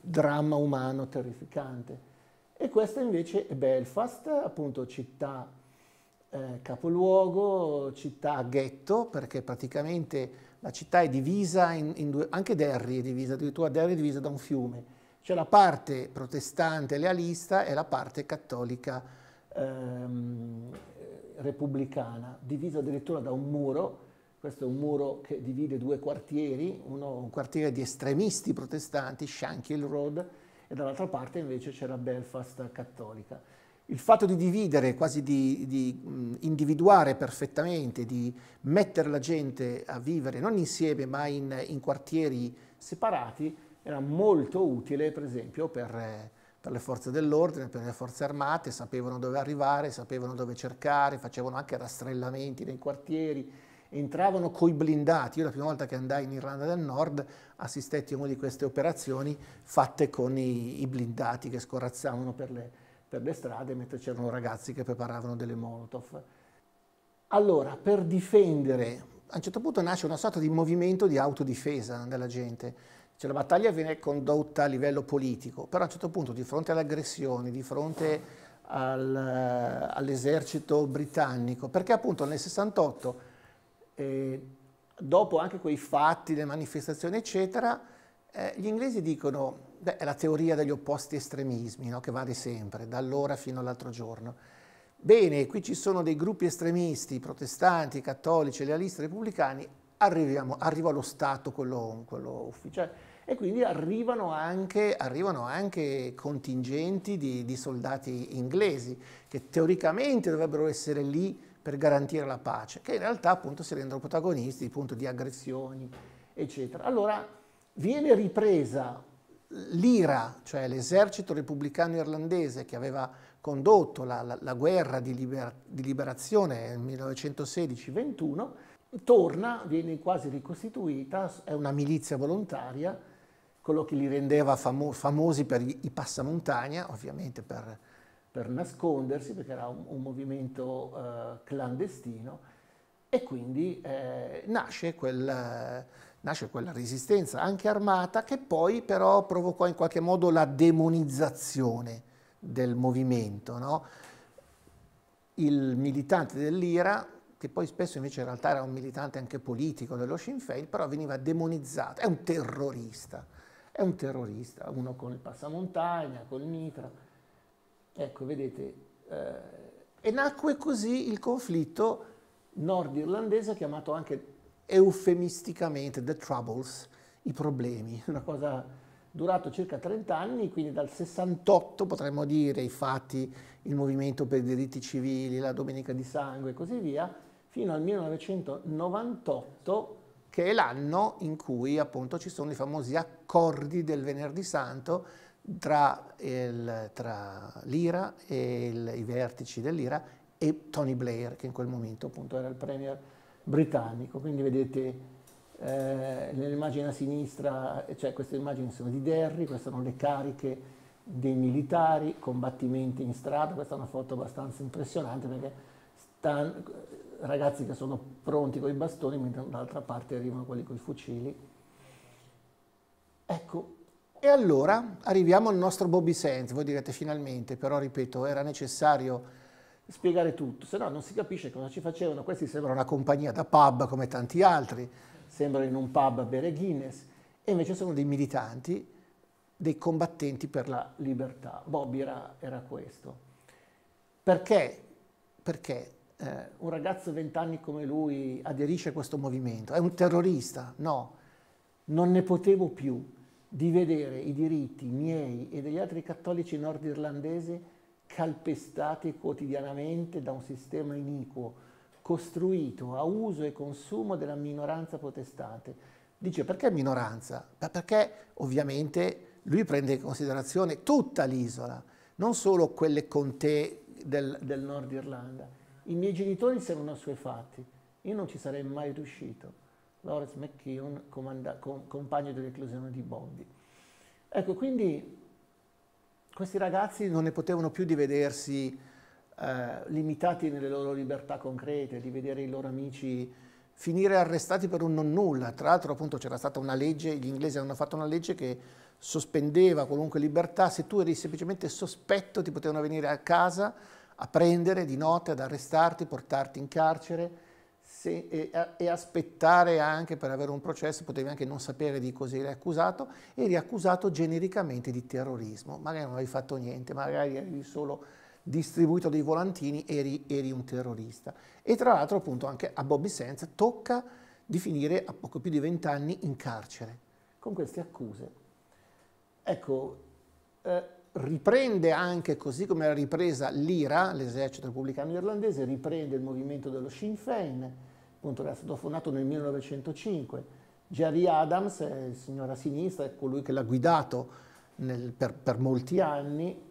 dramma umano terrificante. E questa invece è Belfast, appunto città eh, capoluogo, città ghetto, perché praticamente la città è divisa in, in due, anche Derry è divisa, addirittura Derry è divisa da un fiume. C'è la parte protestante lealista e la parte cattolica ehm, repubblicana, divisa addirittura da un muro questo è un muro che divide due quartieri, uno, un quartiere di estremisti protestanti, Shankill Road, e dall'altra parte invece c'è la Belfast cattolica. Il fatto di dividere, quasi di, di, individuare perfettamente, di mettere la gente a vivere non insieme ma in, in quartieri separati, era molto utile per esempio per, eh, per, le forze dell'ordine, per le forze armate, sapevano dove arrivare, sapevano dove cercare, facevano anche rastrellamenti nei quartieri, entravano coi blindati. Io la prima volta che andai in Irlanda del Nord assistetti a una di queste operazioni fatte con i, i blindati che scorazzavano per le, per le strade mentre c'erano ragazzi che preparavano delle molotov. Allora, per difendere, a un certo punto nasce una sorta di movimento di autodifesa della gente. Cioè, la battaglia viene condotta a livello politico, però a un certo punto di fronte all'aggressione, di fronte al, eh, all'esercito britannico, perché appunto nel 68 eh, dopo anche quei fatti, le manifestazioni, eccetera, eh, gli inglesi dicono, beh, è la teoria degli opposti estremismi, no? che vale sempre, da allora fino all'altro giorno. Bene, qui ci sono dei gruppi estremisti, protestanti, cattolici, lealisti, repubblicani, arriviamo, arriva lo Stato, quello, quello ufficiale, cioè, e quindi arrivano anche, arrivano anche contingenti di, di soldati inglesi, che teoricamente dovrebbero essere lì per garantire la pace, che in realtà appunto si rendono protagonisti appunto, di aggressioni, eccetera. Allora viene ripresa l'IRA, cioè l'esercito repubblicano irlandese che aveva condotto la, la, la guerra di, liber, di liberazione nel 1916-21, torna, viene quasi ricostituita, è una milizia volontaria, quello che li rendeva famo famosi per i passamontagna, ovviamente per per nascondersi perché era un, un movimento eh, clandestino e quindi eh, nasce, quel, nasce quella resistenza anche armata che poi però provocò in qualche modo la demonizzazione del movimento. No? Il militante dell'Ira che poi spesso invece in realtà era un militante anche politico dello Sinn Féin, però veniva demonizzato, è un terrorista, è un terrorista, uno con il passamontagna, col mitra, Ecco, vedete, eh, e nacque così il conflitto nordirlandese chiamato anche eufemisticamente The Troubles, i problemi, una cosa durato circa 30 anni, quindi dal 68 potremmo dire i fatti, il movimento per i diritti civili, la Domenica di Sangue e così via, fino al 1998 che è l'anno in cui appunto ci sono i famosi accordi del venerdì santo tra, l'IRA e il, i vertici dell'IRA e Tony Blair, che in quel momento appunto era il premier britannico. Quindi vedete eh, nell'immagine a sinistra, cioè queste immagini sono di Derry, queste sono le cariche dei militari, combattimenti in strada, questa è una foto abbastanza impressionante perché stan, ragazzi che sono pronti con i bastoni mentre dall'altra parte arrivano quelli con i fucili. Ecco, e allora arriviamo al nostro Bobby Sands, voi direte finalmente, però ripeto, era necessario spiegare tutto, se no non si capisce cosa ci facevano, questi sembrano una compagnia da pub come tanti altri, sembrano in un pub a bere Guinness, e invece sono dei militanti, dei combattenti per la libertà. Bobby era, era questo. Perché? Perché eh, un ragazzo di 20 anni come lui aderisce a questo movimento? È un terrorista? No, non ne potevo più di vedere i diritti miei e degli altri cattolici nordirlandesi calpestati quotidianamente da un sistema iniquo costruito a uso e consumo della minoranza protestante. Dice perché minoranza? Perché ovviamente lui prende in considerazione tutta l'isola, non solo quelle contee del, del nord Irlanda. I miei genitori si erano assuefatti, io non ci sarei mai riuscito. Lawrence McKeown, comanda, com, compagno di reclusione di Bondi. Ecco, quindi questi ragazzi non ne potevano più di vedersi eh, limitati nelle loro libertà concrete, di vedere i loro amici finire arrestati per un non nulla. Tra l'altro appunto c'era stata una legge, gli inglesi hanno fatto una legge che sospendeva qualunque libertà, se tu eri semplicemente sospetto ti potevano venire a casa a prendere di notte, ad arrestarti, portarti in carcere se, e, e, aspettare anche per avere un processo, potevi anche non sapere di cosa eri accusato, eri accusato genericamente di terrorismo, magari non avevi fatto niente, magari avevi solo distribuito dei volantini, eri, eri un terrorista. E tra l'altro appunto anche a Bobby Sands tocca di finire a poco più di vent'anni in carcere, con queste accuse. Ecco, eh, riprende anche, così come era ripresa l'IRA, l'esercito repubblicano irlandese, riprende il movimento dello Sinn Féin, appunto che era stato fondato nel 1905. Jerry Adams, eh, il signore a sinistra, è colui che l'ha guidato nel, per, per molti anni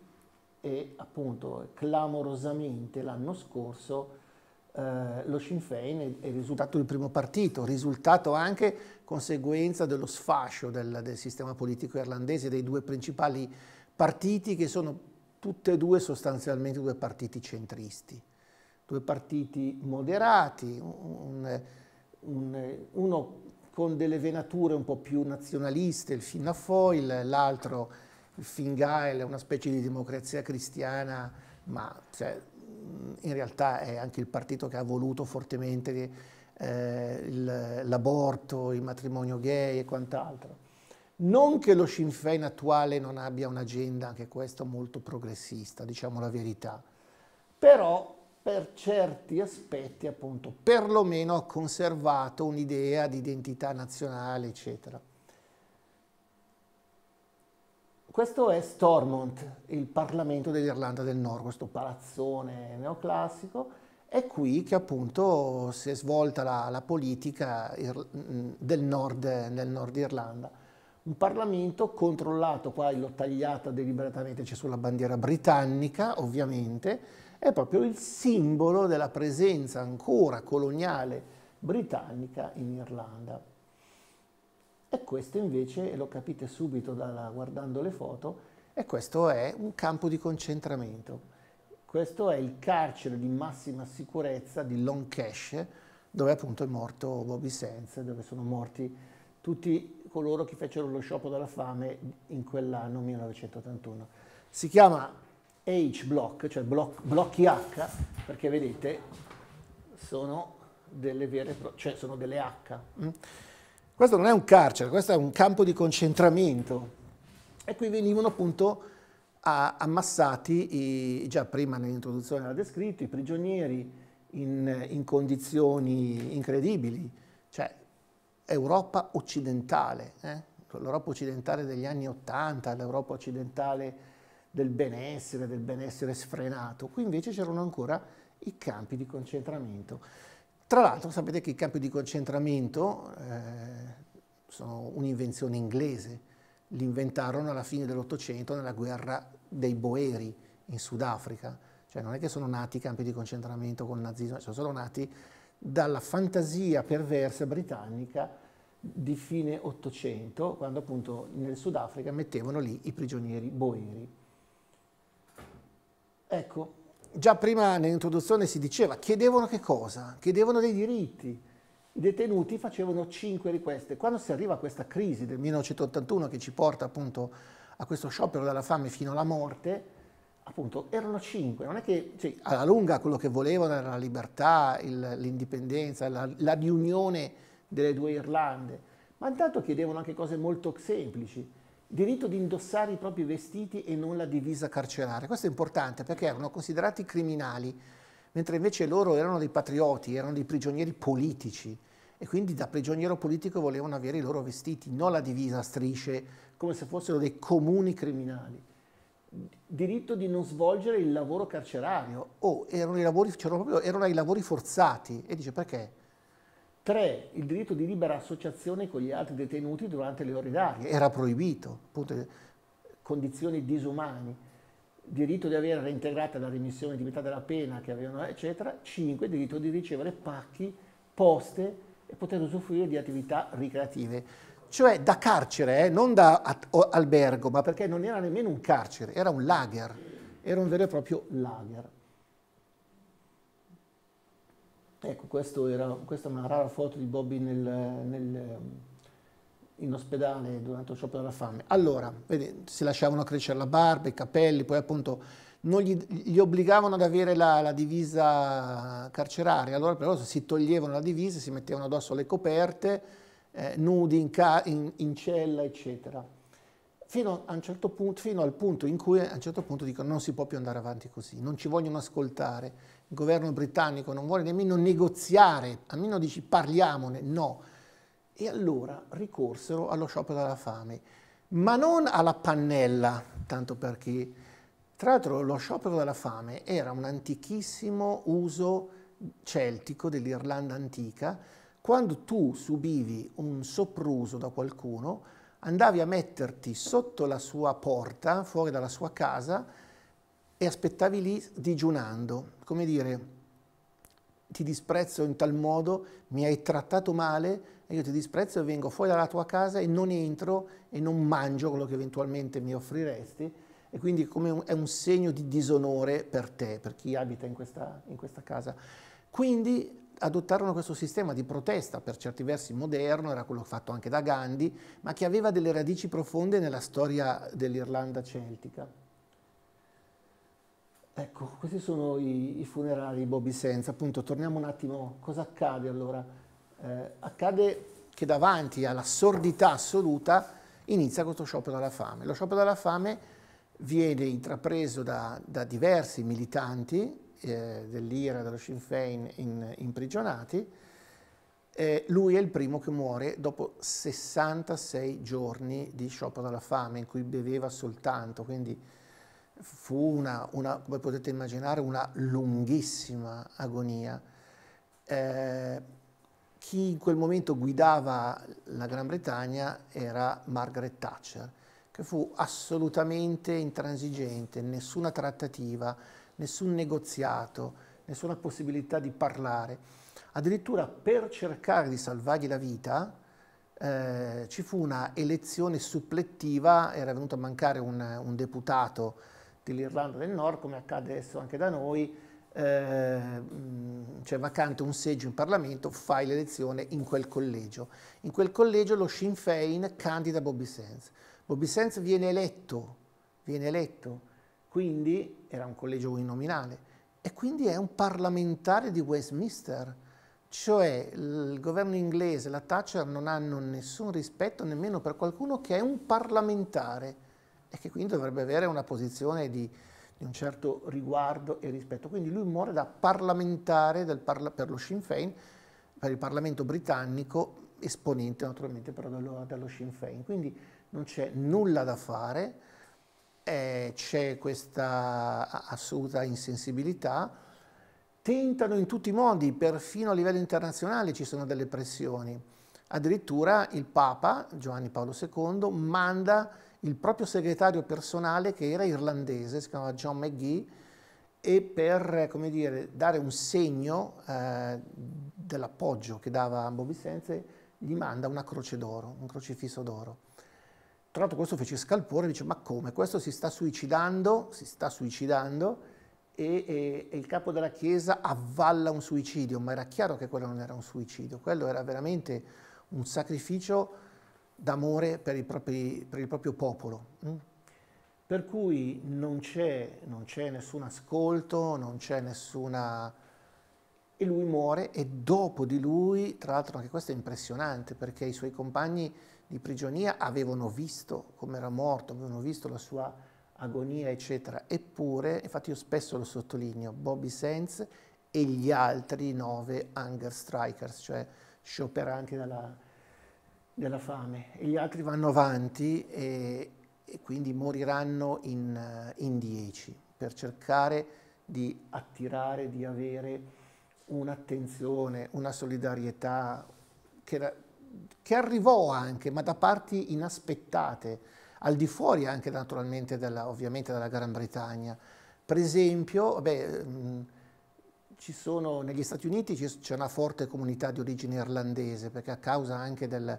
e appunto clamorosamente l'anno scorso eh, lo Sinn Féin è, è, risultato il primo partito, risultato anche conseguenza dello sfascio del, del sistema politico irlandese dei due principali partiti che sono tutte e due sostanzialmente due partiti centristi, due partiti moderati, un, un, uno con delle venature un po' più nazionaliste, il Fianna Foil, l'altro il Fingail, una specie di democrazia cristiana, ma cioè, in realtà è anche il partito che ha voluto fortemente eh, l'aborto, il matrimonio gay e quant'altro. Non che lo Sinn Féin attuale non abbia un'agenda, anche questa molto progressista, diciamo la verità, però per certi aspetti appunto perlomeno ha conservato un'idea di identità nazionale, eccetera. Questo è Stormont, il Parlamento dell'Irlanda del Nord, questo palazzone neoclassico. È qui che appunto si è svolta la, la politica del nord, nel nord Irlanda un Parlamento controllato, qua l'ho tagliata deliberatamente, c'è sulla bandiera britannica ovviamente, è proprio il simbolo della presenza ancora coloniale britannica in Irlanda. E questo invece, e lo capite subito dalla, guardando le foto, e questo è un campo di concentramento. Questo è il carcere di massima sicurezza di Long Cash, dove appunto è morto Bobby Sands, dove sono morti tutti coloro che fecero lo sciopero della fame in quell'anno 1981. Si chiama H-block, cioè bloc, blocchi H, perché vedete sono delle, vere, cioè sono delle H. Mm? Questo non è un carcere, questo è un campo di concentramento. E qui venivano appunto ammassati, i, già prima nell'introduzione l'ha descritto, i prigionieri in, in condizioni incredibili Europa occidentale, eh? l'Europa occidentale degli anni Ottanta, l'Europa occidentale del benessere, del benessere sfrenato. Qui invece c'erano ancora i campi di concentramento. Tra l'altro sapete che i campi di concentramento eh, sono un'invenzione inglese, li inventarono alla fine dell'Ottocento nella guerra dei Boeri in Sudafrica, cioè non è che sono nati i campi di concentramento con il nazismo, sono nati dalla fantasia perversa britannica di fine Ottocento, quando appunto nel Sudafrica mettevano lì i prigionieri boeri. Ecco, già prima nell'introduzione si diceva, chiedevano che cosa? Chiedevano dei diritti. I detenuti facevano cinque richieste. Quando si arriva a questa crisi del 1981 che ci porta appunto a questo sciopero dalla fame fino alla morte, appunto erano cinque, non è che cioè, alla lunga quello che volevano era la libertà, l'indipendenza, la, la, riunione delle due Irlande, ma intanto chiedevano anche cose molto semplici, diritto di indossare i propri vestiti e non la divisa carceraria, questo è importante perché erano considerati criminali, mentre invece loro erano dei patrioti, erano dei prigionieri politici e quindi da prigioniero politico volevano avere i loro vestiti, non la divisa a strisce, come se fossero dei comuni criminali diritto di non svolgere il lavoro carcerario. Oh, erano i lavori, proprio, erano i lavori forzati. E dice perché? Tre, Il diritto di libera associazione con gli altri detenuti durante le ore d'aria. Era proibito, appunto, condizioni disumane. Diritto di avere reintegrata la remissione di metà della pena che avevano, eccetera. 5. Diritto di ricevere pacchi, poste e poter usufruire di attività ricreative cioè da carcere, eh, non da albergo, ma perché non era nemmeno un carcere, era un lager, era un vero e proprio lager. Ecco, era, questa è una rara foto di Bobby nel, nel, ehm, in ospedale durante lo sciopero della fame. Allora, vedi, si lasciavano crescere la barba, i capelli, poi appunto non gli, gli obbligavano ad avere la, la, divisa carceraria, allora però si toglievano la divisa, si mettevano addosso le coperte, eh, nudi in, in, in, cella, eccetera. Fino, certo punto, fino al punto in cui a un certo punto dicono non si può più andare avanti così, non ci vogliono ascoltare, il governo britannico non vuole nemmeno negoziare, almeno dici parliamone, no. E allora ricorsero allo sciopero della fame, ma non alla pannella, tanto perché tra l'altro lo sciopero della fame era un antichissimo uso celtico dell'Irlanda antica, quando tu subivi un sopruso da qualcuno, andavi a metterti sotto la sua porta, fuori dalla sua casa, e aspettavi lì digiunando. Come dire, ti disprezzo in tal modo, mi hai trattato male, e io ti disprezzo e vengo fuori dalla tua casa e non entro e non mangio quello che eventualmente mi offriresti. E quindi un, è un segno di disonore per te, per chi abita in questa, in questa casa. Quindi adottarono questo sistema di protesta, per certi versi moderno, era quello fatto anche da Gandhi, ma che aveva delle radici profonde nella storia dell'Irlanda celtica. Ecco, questi sono i, i funerali di Bobby Senza. Appunto, torniamo un attimo, cosa accade allora? Eh, accade che davanti alla sordità assoluta inizia questo sciopero della fame. Lo sciopero della fame viene intrapreso da, da diversi militanti, eh, dell'IRA, dello Sinn Féin in, imprigionati, eh, lui è il primo che muore dopo 66 giorni di sciopero della fame in cui beveva soltanto, quindi fu una, una come potete immaginare, una lunghissima agonia. Eh, chi in quel momento guidava la Gran Bretagna era Margaret Thatcher, che fu assolutamente intransigente, nessuna trattativa, nessun negoziato, nessuna possibilità di parlare. Addirittura per cercare di salvargli la vita eh, ci fu una elezione supplettiva, era venuto a mancare un, un deputato dell'Irlanda del Nord, come accade adesso anche da noi, eh, c'è vacante un seggio in Parlamento, fai l'elezione in quel collegio. In quel collegio lo Sinn Féin candida Bobby Sands. Bobby Sands viene eletto, viene eletto quindi era un collegio uninominale, e quindi è un parlamentare di Westminster, cioè il governo inglese, la Thatcher non hanno nessun rispetto nemmeno per qualcuno che è un parlamentare e che quindi dovrebbe avere una posizione di, di un certo riguardo e rispetto. Quindi lui muore da parlamentare parla per lo Sinn Féin, per il Parlamento britannico, esponente naturalmente però dello, dello Sinn Féin. Quindi non c'è nulla da fare, eh, c'è questa assoluta insensibilità, tentano in tutti i modi, perfino a livello internazionale ci sono delle pressioni. Addirittura il Papa Giovanni Paolo II manda il proprio segretario personale che era irlandese, si chiamava John McGee, e per dire, dare un segno eh, dell'appoggio che dava a Bobby Sense gli manda una croce d'oro, un crocifisso d'oro. Tra l'altro questo fece scalpore, dice ma come? Questo si sta suicidando, si sta suicidando e, e, e, il capo della Chiesa avvalla un suicidio, ma era chiaro che quello non era un suicidio, quello era veramente un sacrificio d'amore per, per, il proprio popolo. Mm? Per cui non c'è, nessun ascolto, non c'è nessuna... E lui muore e dopo di lui, tra l'altro anche questo è impressionante perché i suoi compagni di prigionia, avevano visto come era morto, avevano visto la sua agonia, eccetera. Eppure, infatti io spesso lo sottolineo, Bobby Sands e gli altri nove hunger strikers, cioè scioperanti dalla, della fame. E gli altri vanno avanti e, e quindi moriranno in, in dieci per cercare di attirare, di avere un'attenzione, una solidarietà che, che arrivò anche, ma da parti inaspettate, al di fuori anche naturalmente della, ovviamente dalla Gran Bretagna. Per esempio, beh, mh, mm, sono, negli Stati Uniti c'è una forte comunità di origine irlandese, perché a causa anche del,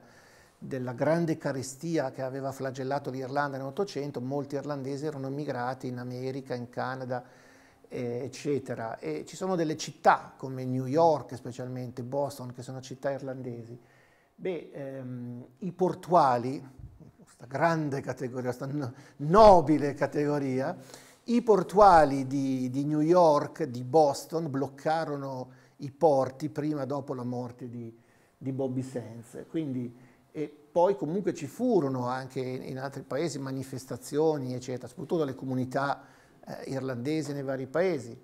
della grande carestia che aveva flagellato l'Irlanda nell'Ottocento, molti irlandesi erano emigrati in America, in Canada, eh, eccetera. E ci sono delle città come New York specialmente, Boston, che sono città irlandesi. Beh, ehm, i portuali, questa grande categoria, questa nobile categoria, i portuali di, di New York, di Boston, bloccarono i porti prima e dopo la morte di, di Bobby Sands. Quindi, e poi comunque ci furono anche in altri paesi manifestazioni, eccetera, soprattutto dalle comunità eh, irlandesi nei vari paesi.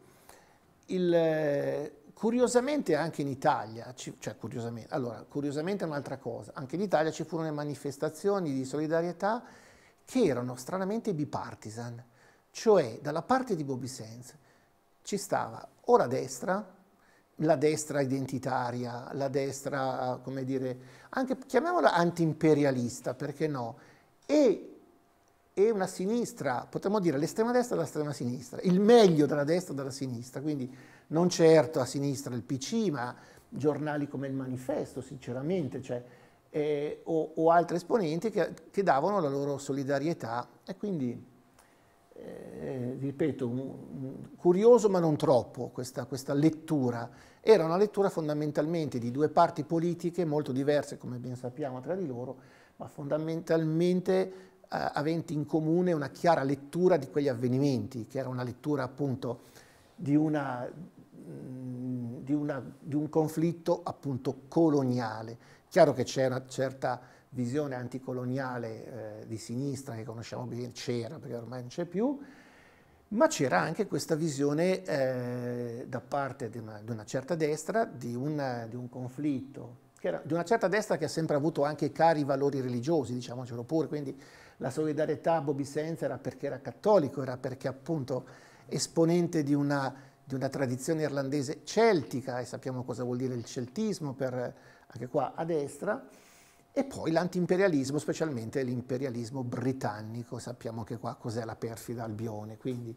Il, eh, Curiosamente anche in Italia, cioè curiosamente, allora curiosamente è un'altra cosa, anche in Italia ci furono manifestazioni di solidarietà che erano stranamente bipartisan, cioè dalla parte di Bobby Sands ci stava o la destra, la destra identitaria, la destra, come dire, anche chiamiamola antiimperialista, perché no, e e una sinistra, potremmo dire l'estrema destra e l'estrema sinistra, il meglio della destra e della sinistra, quindi non certo a sinistra il PC, ma giornali come il Manifesto, sinceramente, cioè, eh, o, o altri esponenti che, che, davano la loro solidarietà. E quindi, eh, ripeto, un, un, curioso ma non troppo questa, questa lettura. Era una lettura fondamentalmente di due parti politiche molto diverse, come ben sappiamo, tra di loro, ma fondamentalmente eh, aventi in comune una chiara lettura di quegli avvenimenti, che era una lettura appunto di, una, mm, di, una, di un conflitto appunto coloniale. Chiaro che c'era una certa visione anticoloniale eh, di sinistra che conosciamo bene, c'era perché ormai non c'è più, ma c'era anche questa visione eh, da parte di una, di una, certa destra di, una, di un conflitto, era, di una certa destra che ha sempre avuto anche cari valori religiosi, diciamocelo pure, quindi la solidarietà a Bobby Sands era perché era cattolico, era perché appunto esponente di una, di una tradizione irlandese celtica, e sappiamo cosa vuol dire il celtismo, per, anche qua a destra, e poi l'antiimperialismo, specialmente l'imperialismo britannico, sappiamo che qua cos'è la perfida Albione, quindi...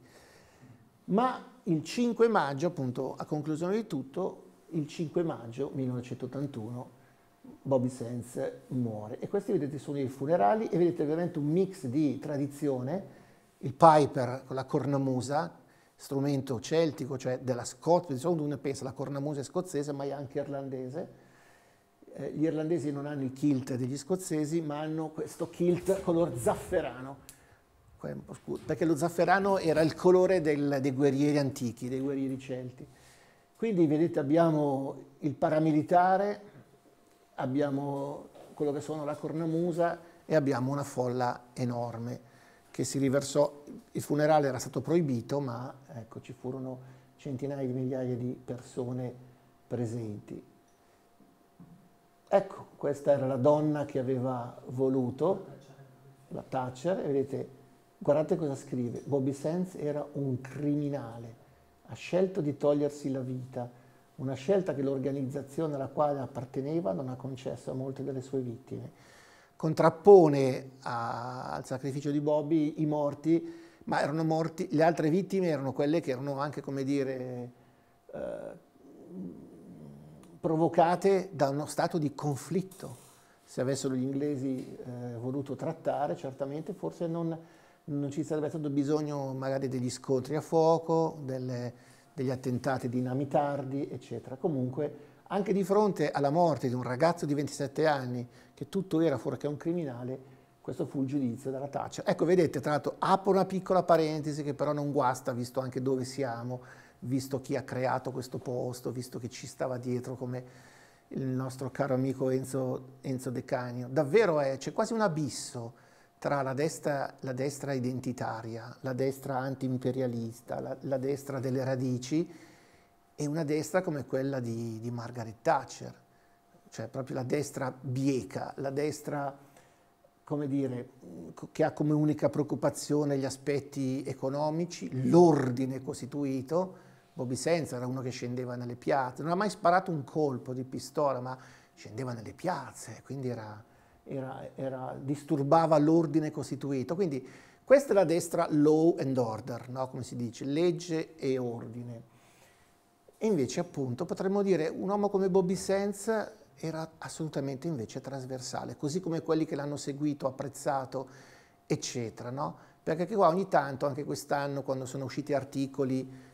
Ma il 5 maggio, appunto, a conclusione di tutto, il 5 maggio 1981 Bobby Sands muore. E questi vedete sono i funerali e vedete ovviamente un mix di tradizione, il piper con la cornamusa, strumento celtico, cioè della Scozia, di solito uno pensa alla cornamusa scozzese ma è anche irlandese. Eh, gli irlandesi non hanno il kilt degli scozzesi ma hanno questo kilt color zafferano, perché lo zafferano era il colore del, dei guerrieri antichi, dei guerrieri celti. Quindi vedete abbiamo il paramilitare, abbiamo quello che sono la cornamusa e abbiamo una folla enorme che si riversò, il funerale era stato proibito ma ecco, ci furono centinaia di migliaia di persone presenti. Ecco, questa era la donna che aveva voluto, la Thatcher, e vedete, guardate cosa scrive, Bobby Sands era un criminale, ha scelto di togliersi la vita, una scelta che l'organizzazione alla quale apparteneva non ha concesso a molte delle sue vittime. Contrappone a, al sacrificio di Bobby i morti, ma erano morti, le altre vittime erano quelle che erano anche, come dire, eh, provocate da uno stato di conflitto. Se avessero gli inglesi eh, voluto trattare, certamente forse non, non ci sarebbe stato bisogno magari degli scontri a fuoco, delle, degli attentati di Namitardi, eccetera. Comunque, anche di fronte alla morte di un ragazzo di 27 anni, che tutto era fuorché un criminale, questo fu il giudizio della Thatcher. Ecco, vedete, tra l'altro, apro una piccola parentesi che però non guasta, visto anche dove siamo, visto chi ha creato questo posto, visto che ci stava dietro come il nostro caro amico Enzo, Enzo De Canio. Davvero è, c'è quasi un abisso tra la destra, la destra identitaria, la destra antiimperialista, la, la, destra delle radici e una destra come quella di, di Margaret Thatcher, cioè proprio la destra bieca, la destra come dire, che ha come unica preoccupazione gli aspetti economici, l'ordine costituito. Bobby Senza era uno che scendeva nelle piazze, non ha mai sparato un colpo di pistola, ma scendeva nelle piazze, quindi era era, era, disturbava l'ordine costituito. Quindi questa è la destra law and order, no? come si dice, legge e ordine. E invece appunto potremmo dire un uomo come Bobby Sands era assolutamente invece trasversale, così come quelli che l'hanno seguito, apprezzato, eccetera. No? Perché qua ogni tanto, anche quest'anno, quando sono usciti articoli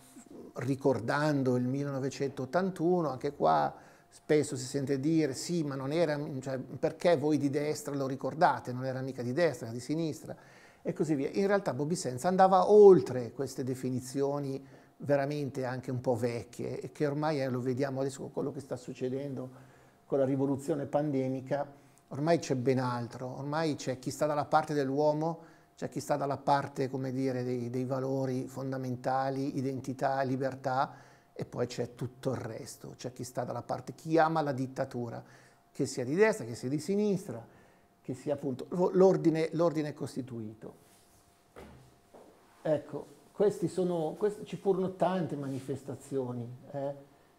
ricordando il 1981, anche qua spesso si sente dire sì, ma non era, cioè, perché voi di destra lo ricordate, non era mica di destra, era di sinistra e così via. In realtà Bobby Senza andava oltre queste definizioni veramente anche un po' vecchie e che ormai eh, lo vediamo adesso con quello che sta succedendo con la rivoluzione pandemica, ormai c'è ben altro, ormai c'è chi sta dalla parte dell'uomo, c'è chi sta dalla parte, come dire, dei, dei valori fondamentali, identità, libertà, e poi c'è tutto il resto, c'è chi sta dalla parte, chi ama la dittatura, che sia di destra, che sia di sinistra, che sia appunto l'ordine, costituito. Ecco, sono, questi, ci furono tante manifestazioni, eh?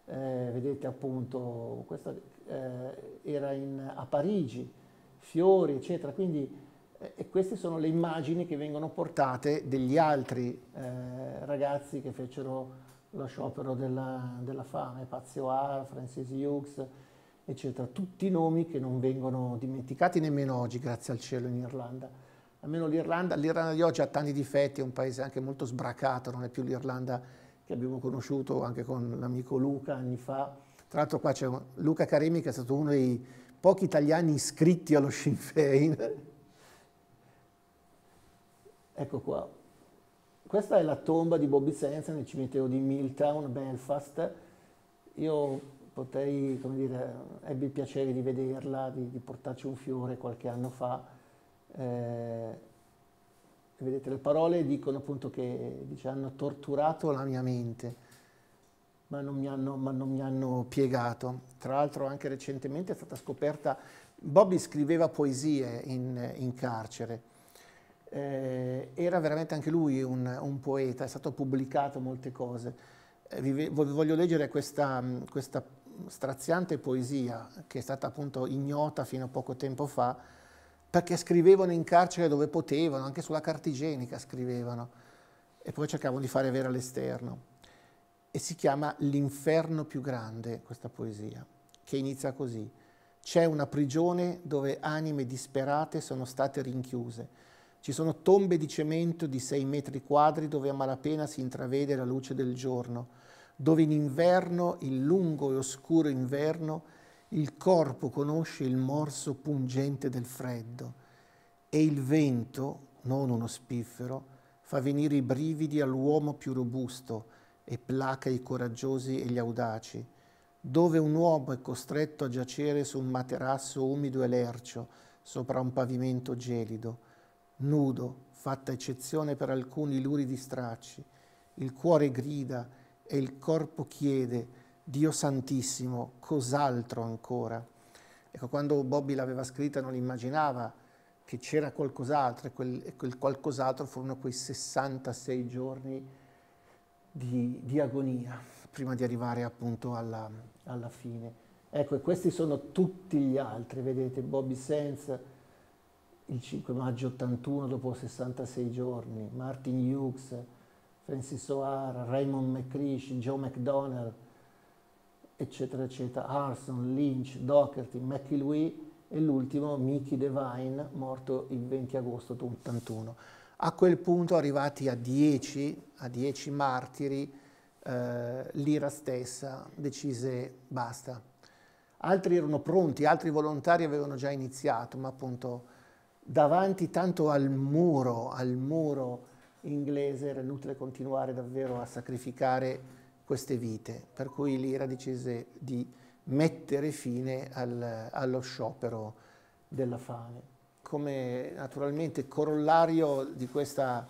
Eh, vedete appunto, questa eh, era in, a Parigi, fiori, eccetera, quindi eh, e queste sono le immagini che vengono portate degli altri eh, ragazzi che fecero lo sciopero della, della fame, Pazio A, Francis Hughes, eccetera. Tutti nomi che non vengono dimenticati nemmeno oggi, grazie al cielo, in Irlanda. Almeno l'Irlanda, l'Irlanda di oggi ha tanti difetti, è un paese anche molto sbracato, non è più l'Irlanda che abbiamo conosciuto anche con l'amico Luca anni fa. Tra l'altro qua c'è Luca Caremi che è stato uno dei pochi italiani iscritti allo Sinn Féin. ecco qua, questa è la tomba di Bobby Sands nel cimitero di Milltown, Belfast. Io potrei, come dire, ebbi il piacere di vederla, di, di portarci un fiore qualche anno fa. Eh, vedete, le parole dicono appunto che dice, hanno torturato la mia mente, ma non, hanno, ma non mi hanno piegato. Tra l'altro anche recentemente è stata scoperta, Bobby scriveva poesie in, in carcere eh, era veramente anche lui un, un, poeta, è stato pubblicato molte cose. Eh, vi voglio leggere questa, mm, questa, straziante poesia che è stata appunto ignota fino a poco tempo fa, perché scrivevano in carcere dove potevano, anche sulla cartigenica scrivevano, e poi cercavano di fare vera all'esterno. E si chiama L'inferno più grande questa poesia, che inizia così. C'è una prigione dove anime disperate sono state rinchiuse ci sono tombe di cemento di 6 metri quadri dove a malapena si intravede la luce del giorno, dove in inverno, il lungo e oscuro inverno, il corpo conosce il morso pungente del freddo e il vento, non uno spiffero, fa venire i brividi all'uomo più robusto e placa i coraggiosi e gli audaci, dove un uomo è costretto a giacere su un materasso umido e lercio sopra un pavimento gelido, nudo, fatta eccezione per alcuni luridi stracci. Il cuore grida e il corpo chiede, Dio Santissimo, cos'altro ancora? Ecco, quando Bobby l'aveva scritta non immaginava che c'era qualcos'altro e quel, e quel qualcos'altro furono quei 66 giorni di, di agonia prima di arrivare appunto alla, alla, fine. Ecco, e questi sono tutti gli altri, vedete, Bobby Sands, il 5 maggio 81 dopo 66 giorni, Martin Hughes, Francis O'Hara, Raymond McCrish, Joe McDonnell, eccetera, eccetera, Arson, Lynch, Doherty, McIlwee e l'ultimo Mickey Devine, morto il 20 agosto 81. A quel punto, arrivati a 10, a 10 martiri, eh, l'Ira stessa decise basta. Altri erano pronti, altri volontari avevano già iniziato, ma appunto davanti tanto al muro, al muro inglese era inutile continuare davvero a sacrificare queste vite, per cui l'IRA decise di mettere fine al, allo sciopero della fame. Come naturalmente corollario di, questa,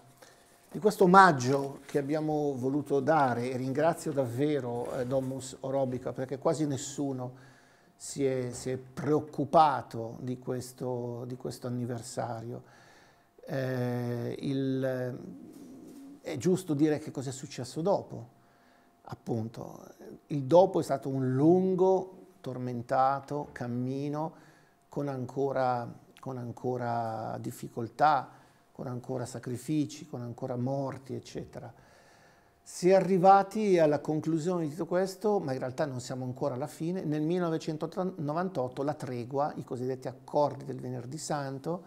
di, questo omaggio che abbiamo voluto dare, e ringrazio davvero eh, Domus Orobica perché quasi nessuno si è, si è preoccupato di questo, di questo anniversario. Eh, il, è giusto dire che cosa è successo dopo. Appunto, il dopo è stato un lungo, tormentato cammino con ancora, con ancora difficoltà, con ancora sacrifici, con ancora morti, eccetera. Si è arrivati alla conclusione di tutto questo, ma in realtà non siamo ancora alla fine. Nel 1998 la tregua, i cosiddetti accordi del venerdì santo,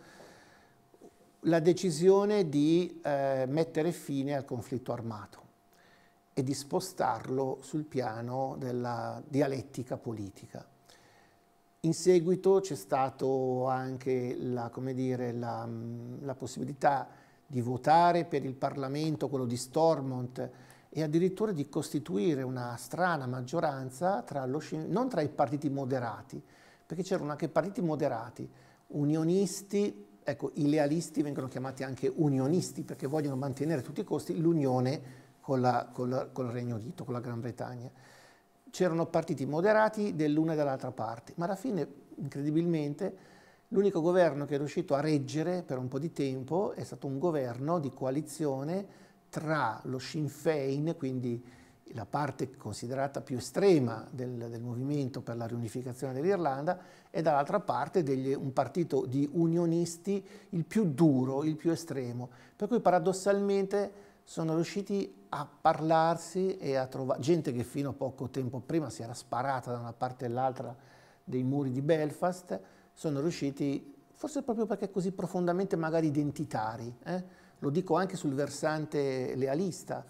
la decisione di eh, mettere fine al conflitto armato e di spostarlo sul piano della dialettica politica. In seguito c'è stata anche la, dire, la, la possibilità di votare per il Parlamento, quello di Stormont, e addirittura di costituire una strana maggioranza tra lo, non tra i partiti moderati, perché c'erano anche partiti moderati, unionisti, ecco, i lealisti vengono chiamati anche unionisti perché vogliono mantenere a tutti i costi l'unione con, con, con il Regno Unito, con la Gran Bretagna. C'erano partiti moderati dell'una e dall'altra parte, ma alla fine, incredibilmente, L'unico governo che è riuscito a reggere per un po' di tempo è stato un governo di coalizione tra lo Sinn Féin, quindi la parte considerata più estrema del, del movimento per la riunificazione dell'Irlanda, e dall'altra parte degli, un partito di unionisti il più duro, il più estremo. Per cui paradossalmente sono riusciti a parlarsi e a trovare gente che fino a poco tempo prima si era sparata da una parte all'altra dei muri di Belfast, sono riusciti, forse proprio perché così profondamente magari identitari, eh? lo dico anche sul versante lealista,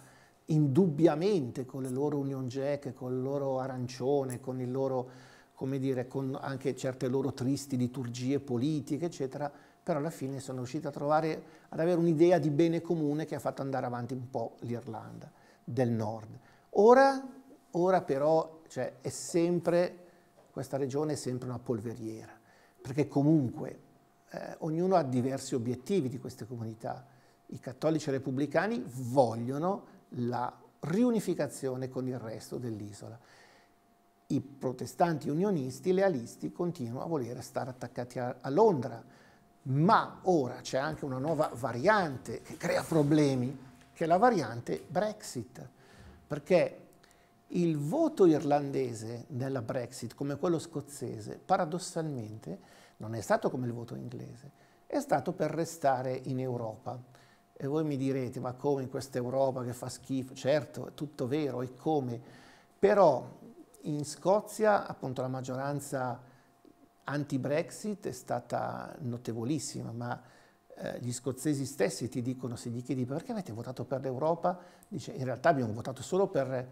indubbiamente con le loro Union Jack, con il loro arancione, con il loro, come dire, con anche certe loro tristi liturgie politiche, eccetera, però alla fine sono riusciti a trovare, ad avere un'idea di bene comune che ha fatto andare avanti un po' l'Irlanda del Nord. Ora, ora però, cioè, è sempre, questa regione è sempre una polveriera perché comunque eh, ognuno ha diversi obiettivi di queste comunità. I cattolici repubblicani vogliono la riunificazione con il resto dell'isola. I protestanti unionisti lealisti continuano a voler stare attaccati a, a Londra, ma ora c'è anche una nuova variante che crea problemi, che è la variante Brexit, perché il voto irlandese nella Brexit, come quello scozzese, paradossalmente non è stato come il voto inglese, è stato per restare in Europa. E voi mi direte, ma come in questa Europa che fa schifo? Certo, è tutto vero, e come? Però in Scozia appunto la maggioranza anti-Brexit è stata notevolissima, ma eh, gli scozzesi stessi ti dicono, se gli chiedi perché avete votato per l'Europa, dice in realtà abbiamo votato solo per,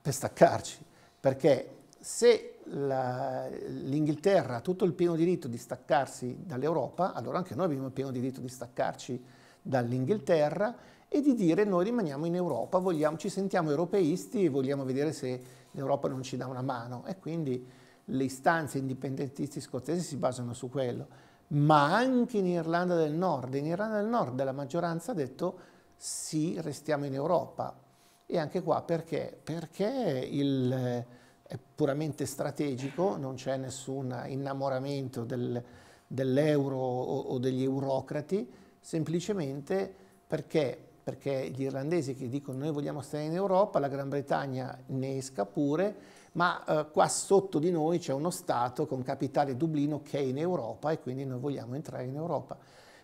per staccarci, perché se l'Inghilterra ha tutto il pieno diritto di staccarsi dall'Europa, allora anche noi abbiamo il pieno diritto di staccarci dall'Inghilterra e di dire noi rimaniamo in Europa, vogliamo, ci sentiamo europeisti e vogliamo vedere se l'Europa non ci dà una mano. E quindi le istanze indipendentisti scozzesi si basano su quello. Ma anche in Irlanda del Nord, in Irlanda del Nord la maggioranza ha detto sì, restiamo in Europa. E anche qua perché? Perché il è puramente strategico, non c'è nessun innamoramento del, dell'euro o, o, degli eurocrati, semplicemente perché, perché gli irlandesi che dicono noi vogliamo stare in Europa, la Gran Bretagna ne esca pure, ma eh, qua sotto di noi c'è uno Stato con capitale Dublino che è in Europa e quindi noi vogliamo entrare in Europa.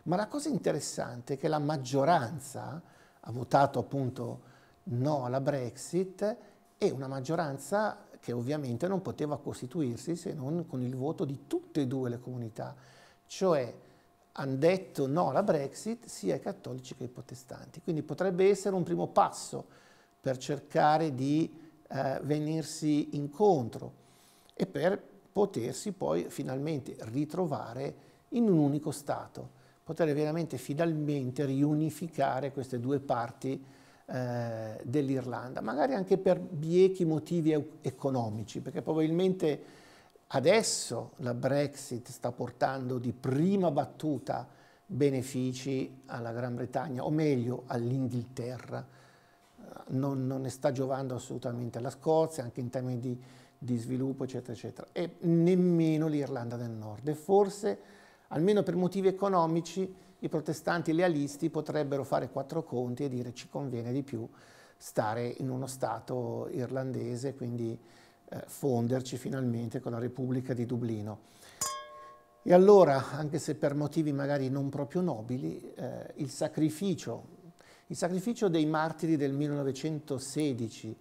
Ma la cosa interessante è che la maggioranza ha votato appunto no alla Brexit e una maggioranza che ovviamente non poteva costituirsi se non con il voto di tutte e due le comunità, cioè hanno detto no alla Brexit sia i cattolici che i protestanti. Quindi potrebbe essere un primo passo per cercare di eh, venirsi incontro e per potersi poi finalmente ritrovare in un unico Stato, poter veramente finalmente riunificare queste due parti eh, dell'Irlanda, magari anche per biechi motivi economici, perché probabilmente adesso la Brexit sta portando di prima battuta benefici alla Gran Bretagna, o meglio all'Inghilterra. Non, non, ne sta giovando assolutamente alla Scozia, anche in termini di, di sviluppo, eccetera, eccetera, e nemmeno l'Irlanda del Nord. E forse, almeno per motivi economici, i protestanti lealisti potrebbero fare quattro conti e dire ci conviene di più stare in uno Stato irlandese, quindi eh, fonderci finalmente con la Repubblica di Dublino. E allora, anche se per motivi magari non proprio nobili, eh, il, sacrificio, il sacrificio dei martiri del 1916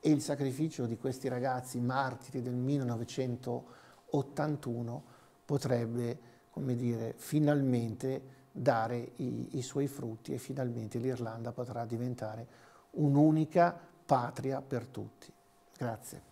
e il sacrificio di questi ragazzi martiri del 1981 potrebbe, come dire, finalmente dare i, i suoi frutti e finalmente l'Irlanda potrà diventare un'unica patria per tutti. Grazie.